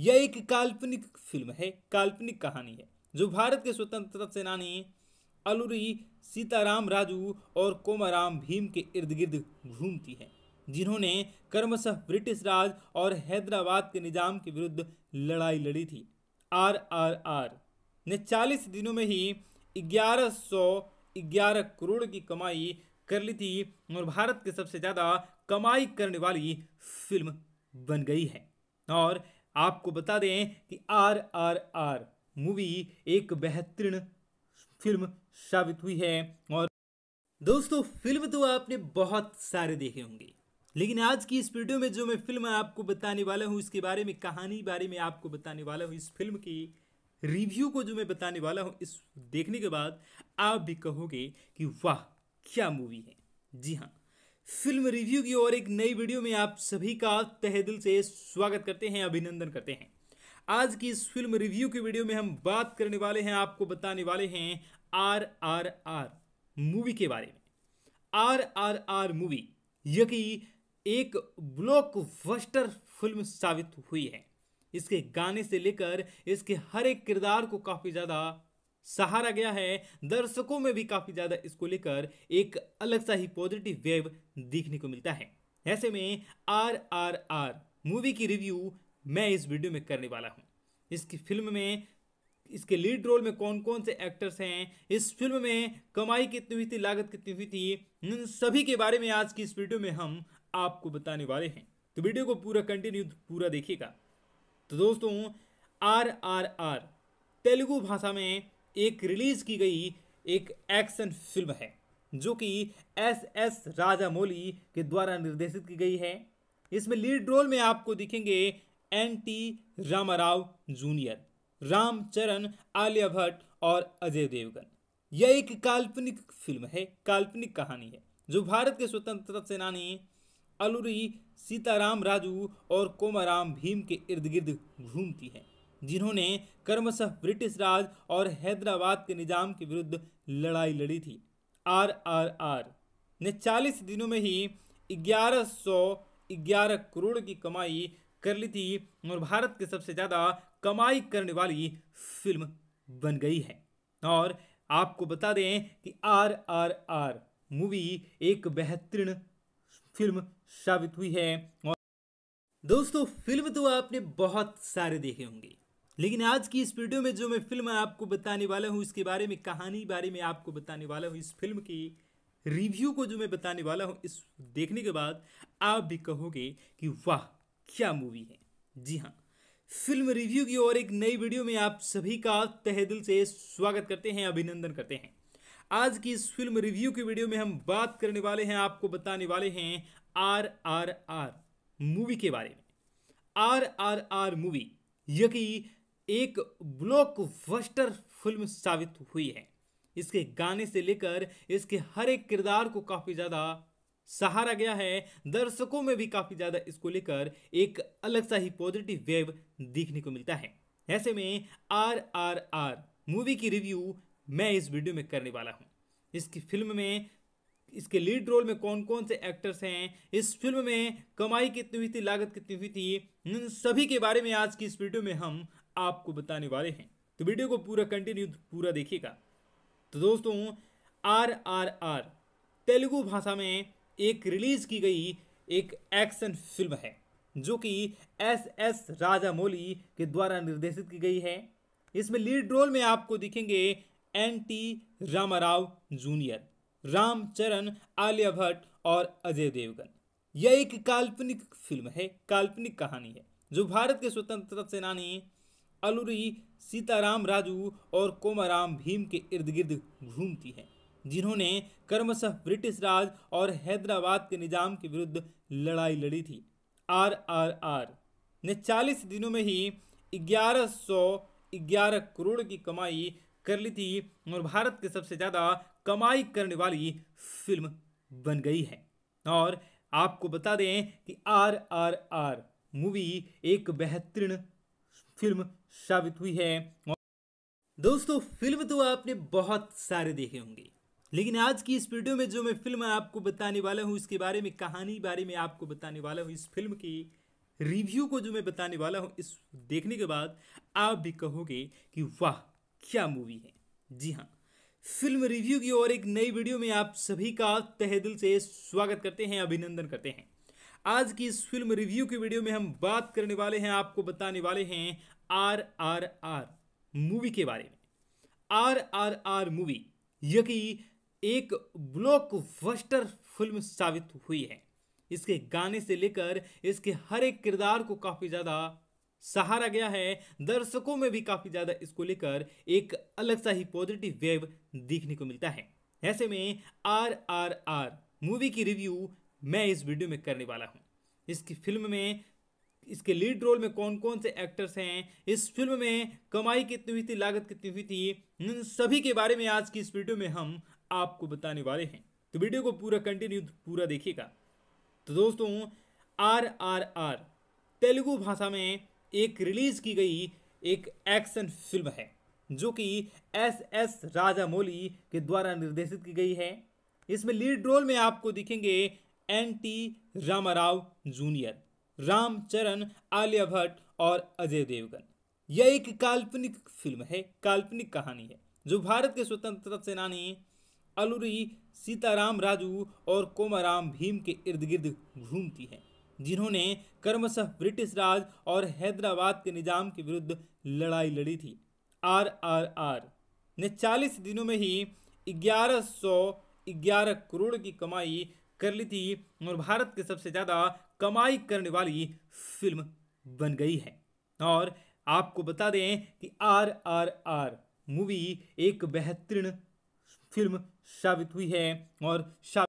यह एक काल्पनिक फिल्म है काल्पनिक कहानी है जो भारत के स्वतंत्रता सेनानी अलूरी सीताराम राजू और कोमाराम भीम के इर्द गिर्द घूमती है जिन्होंने कर्मशः ब्रिटिश राज और हैदराबाद के निज़ाम के विरुद्ध लड़ाई लड़ी थी आर आर आर ने चालीस दिनों में ही ग्यारह सौ ग्यारह करोड़ की कमाई कर ली थी और भारत की सबसे ज़्यादा कमाई करने वाली फिल्म बन गई है और आपको बता दें कि आर आर आर मूवी एक बेहतरीन फिल्म साबित हुई है और दोस्तों फिल्म तो आपने बहुत सारे देखे होंगे लेकिन आज की इस वीडियो में जो मैं फिल्म आपको बताने वाला हूँ इसके बारे में कहानी बारे में आपको बताने वाला हूँ इस फिल्म की रिव्यू को जो मैं बताने वाला हूँ इस देखने के बाद आप भी कहोगे कि वाह क्या मूवी है जी हाँ फिल्म रिव्यू की और एक नई वीडियो में आप सभी का तहे दिल से स्वागत करते हैं अभिनंदन करते हैं आज की इस फिल्म रिव्यू की वीडियो में हम बात करने वाले हैं आपको बताने वाले हैं आर आर आर मूवी के बारे में आर आर आर मूवी यकी एक ब्लॉकबस्टर फिल्म साबित हुई है इसके गाने से लेकर इसके हर एक किरदार को काफ़ी ज़्यादा सहारा गया है दर्शकों में भी काफ़ी ज़्यादा इसको लेकर एक अलग सा ही पॉजिटिव वेव देखने को मिलता है ऐसे में आर आर आर मूवी की रिव्यू मैं इस वीडियो में करने वाला हूँ इसकी फिल्म में इसके लीड रोल में कौन कौन से एक्टर्स हैं इस फिल्म में कमाई कितनी हुई थी लागत कितनी हुई थी इन सभी के बारे में आज की इस वीडियो में हम आपको बताने वाले हैं तो वीडियो को पूरा कंटिन्यू पूरा देखिएगा तो दोस्तों आर आर आर तेलुगु भाषा में एक रिलीज की गई एक एक्शन फिल्म है जो कि एस एस राजामौली के द्वारा निर्देशित की गई है इसमें लीड रोल में आपको दिखेंगे N T Rama Rao junior Ramcharan Alia Bhatt और अजय देवगन यह एक काल्पनिक फिल्म है काल्पनिक कहानी है जो भारत के स्वतंत्रता सेनानी अलुरी सीताराम राजू और कोमाराम भीम के इर्द गिर्द घूमती है जिन्होंने कर्मशः ब्रिटिश राज और हैदराबाद के निजाम के विरुद्ध लड़ाई लड़ी थी आर आर आर ने चालीस दिनों में ही ग्यारह सौ ग्यारह करोड़ की कमाई कर ली थी और भारत की सबसे ज़्यादा कमाई करने वाली फिल्म बन गई है और आपको बता दें कि आर आर आर मूवी एक बेहतरीन फिल्म साबित हुई है और दोस्तों फिल्म तो आपने बहुत सारे देखे होंगे लेकिन आज की इस वीडियो में जो मैं फिल्म आपको बताने वाला हूँ इसके बारे में कहानी बारे में आपको बताने वाला हूँ इस फिल्म की रिव्यू को जो मैं बताने वाला हूँ इस देखने के बाद आप भी कहोगे कि वाह क्या मूवी है जी हाँ फिल्म रिव्यू की और एक नई वीडियो में आप सभी का तहे दिल से स्वागत करते हैं अभिनंदन करते हैं आज की इस फिल्म रिव्यू की वीडियो में हम बात करने वाले हैं आपको बताने वाले हैं आर आर आर मूवी के बारे में आर आर आर मूवी यह कि एक ब्लॉकबस्टर फिल्म साबित हुई है इसके गाने से लेकर इसके हर एक किरदार को काफ़ी ज़्यादा सहारा गया है दर्शकों में भी काफ़ी ज़्यादा इसको लेकर एक अलग सा ही पॉजिटिव वेव देखने को मिलता है ऐसे में आर आर आर मूवी की रिव्यू मैं इस वीडियो में करने वाला हूँ इसकी फिल्म में इसके लीड रोल में कौन कौन से एक्टर्स हैं इस फिल्म में कमाई कितनी हुई थी लागत कितनी हुई थी इन सभी के बारे में आज की इस वीडियो में हम आपको बताने वाले हैं तो वीडियो को पूरा कंटिन्यू पूरा देखिएगा तो दोस्तों आर आर आर तेलुगु भाषा में एक रिलीज की गई एक एक्शन फिल्म है जो कि एस एस राजामौली के द्वारा निर्देशित की गई है इसमें लीड रोल में आपको दिखेंगे N T Rama Rao junior Ramcharan Alia Bhatt और अजय देवगन यह एक काल्पनिक फिल्म है काल्पनिक कहानी है जो भारत के स्वतंत्रता सेनानी अलूरी सीताराम राजू और कोमाराम भीम के इर्द गिर्द घूमती है जिन्होंने कर्मशः ब्रिटिश राज और हैदराबाद के निजाम के विरुद्ध लड़ाई लड़ी थी आर आर आर ने 40 दिनों में ही ग्यारह सौ ग्यारह करोड़ की कमाई कर ली थी और भारत की सबसे ज़्यादा कमाई करने वाली फिल्म बन गई है और आपको बता दें कि आर आर आर मूवी एक बेहतरीन फिल्म साबित हुई है दोस्तों फिल्म तो आपने बहुत सारे देखे होंगे लेकिन आज की इस वीडियो में जो मैं फिल्म आपको बताने वाला हूँ इसके बारे में कहानी बारे में आपको बताने वाला हूँ इस फिल्म की रिव्यू को जो मैं बताने वाला हूँ इस देखने के बाद आप भी कहोगे कि वाह क्या मूवी है जी हाँ फिल्म रिव्यू की और एक नई वीडियो में आप सभी का तहे दिल से स्वागत करते हैं अभिनंदन करते हैं आज की इस फिल्म रिव्यू की वीडियो में हम बात करने वाले हैं आपको बताने वाले हैं आर आर आर मूवी के बारे में आर आर आर मूवी यकी एक ब्लॉकबस्टर फिल्म साबित हुई है इसके गाने से लेकर इसके हर एक किरदार को काफ़ी ज़्यादा सहारा गया है दर्शकों में भी काफ़ी ज़्यादा इसको लेकर एक अलग सा ही पॉजिटिव वेव देखने को मिलता है ऐसे में आर आर आर मूवी की रिव्यू मैं इस वीडियो में करने वाला हूँ इसकी फिल्म में इसके लीड रोल में कौन कौन से एक्टर्स हैं इस फिल्म में कमाई कितनी हुई थी लागत कितनी हुई थी इन सभी के बारे में आज की इस वीडियो में हम आपको बताने वाले हैं तो वीडियो को पूरा कंटिन्यू पूरा देखिएगा तो दोस्तों आर आर आर तेलुगु भाषा में एक रिलीज़ की गई एक एक्शन फिल्म है जो कि एस एस राजामौली के द्वारा निर्देशित की गई है इसमें लीड रोल में आपको दिखेंगे N T Rama Rao junior Ramcharan Alia Bhatt और अजय देवगन यह एक काल्पनिक फिल्म है काल्पनिक कहानी है जो भारत के स्वतंत्रता सेनानी अलूरी सीताराम राजू और कोमाराम भीम के इर्द गिर्द घूमती है जिन्होंने कर्मशह ब्रिटिश राज और हैदराबाद के निज़ाम के विरुद्ध लड़ाई लड़ी थी आर आर आर ने 40 दिनों में ही 1111 करोड़ की कमाई कर ली थी और भारत के सबसे ज़्यादा कमाई करने वाली फिल्म बन गई है और आपको बता दें कि आर आर आर मूवी एक बेहतरीन फिल्म साबित हुई है और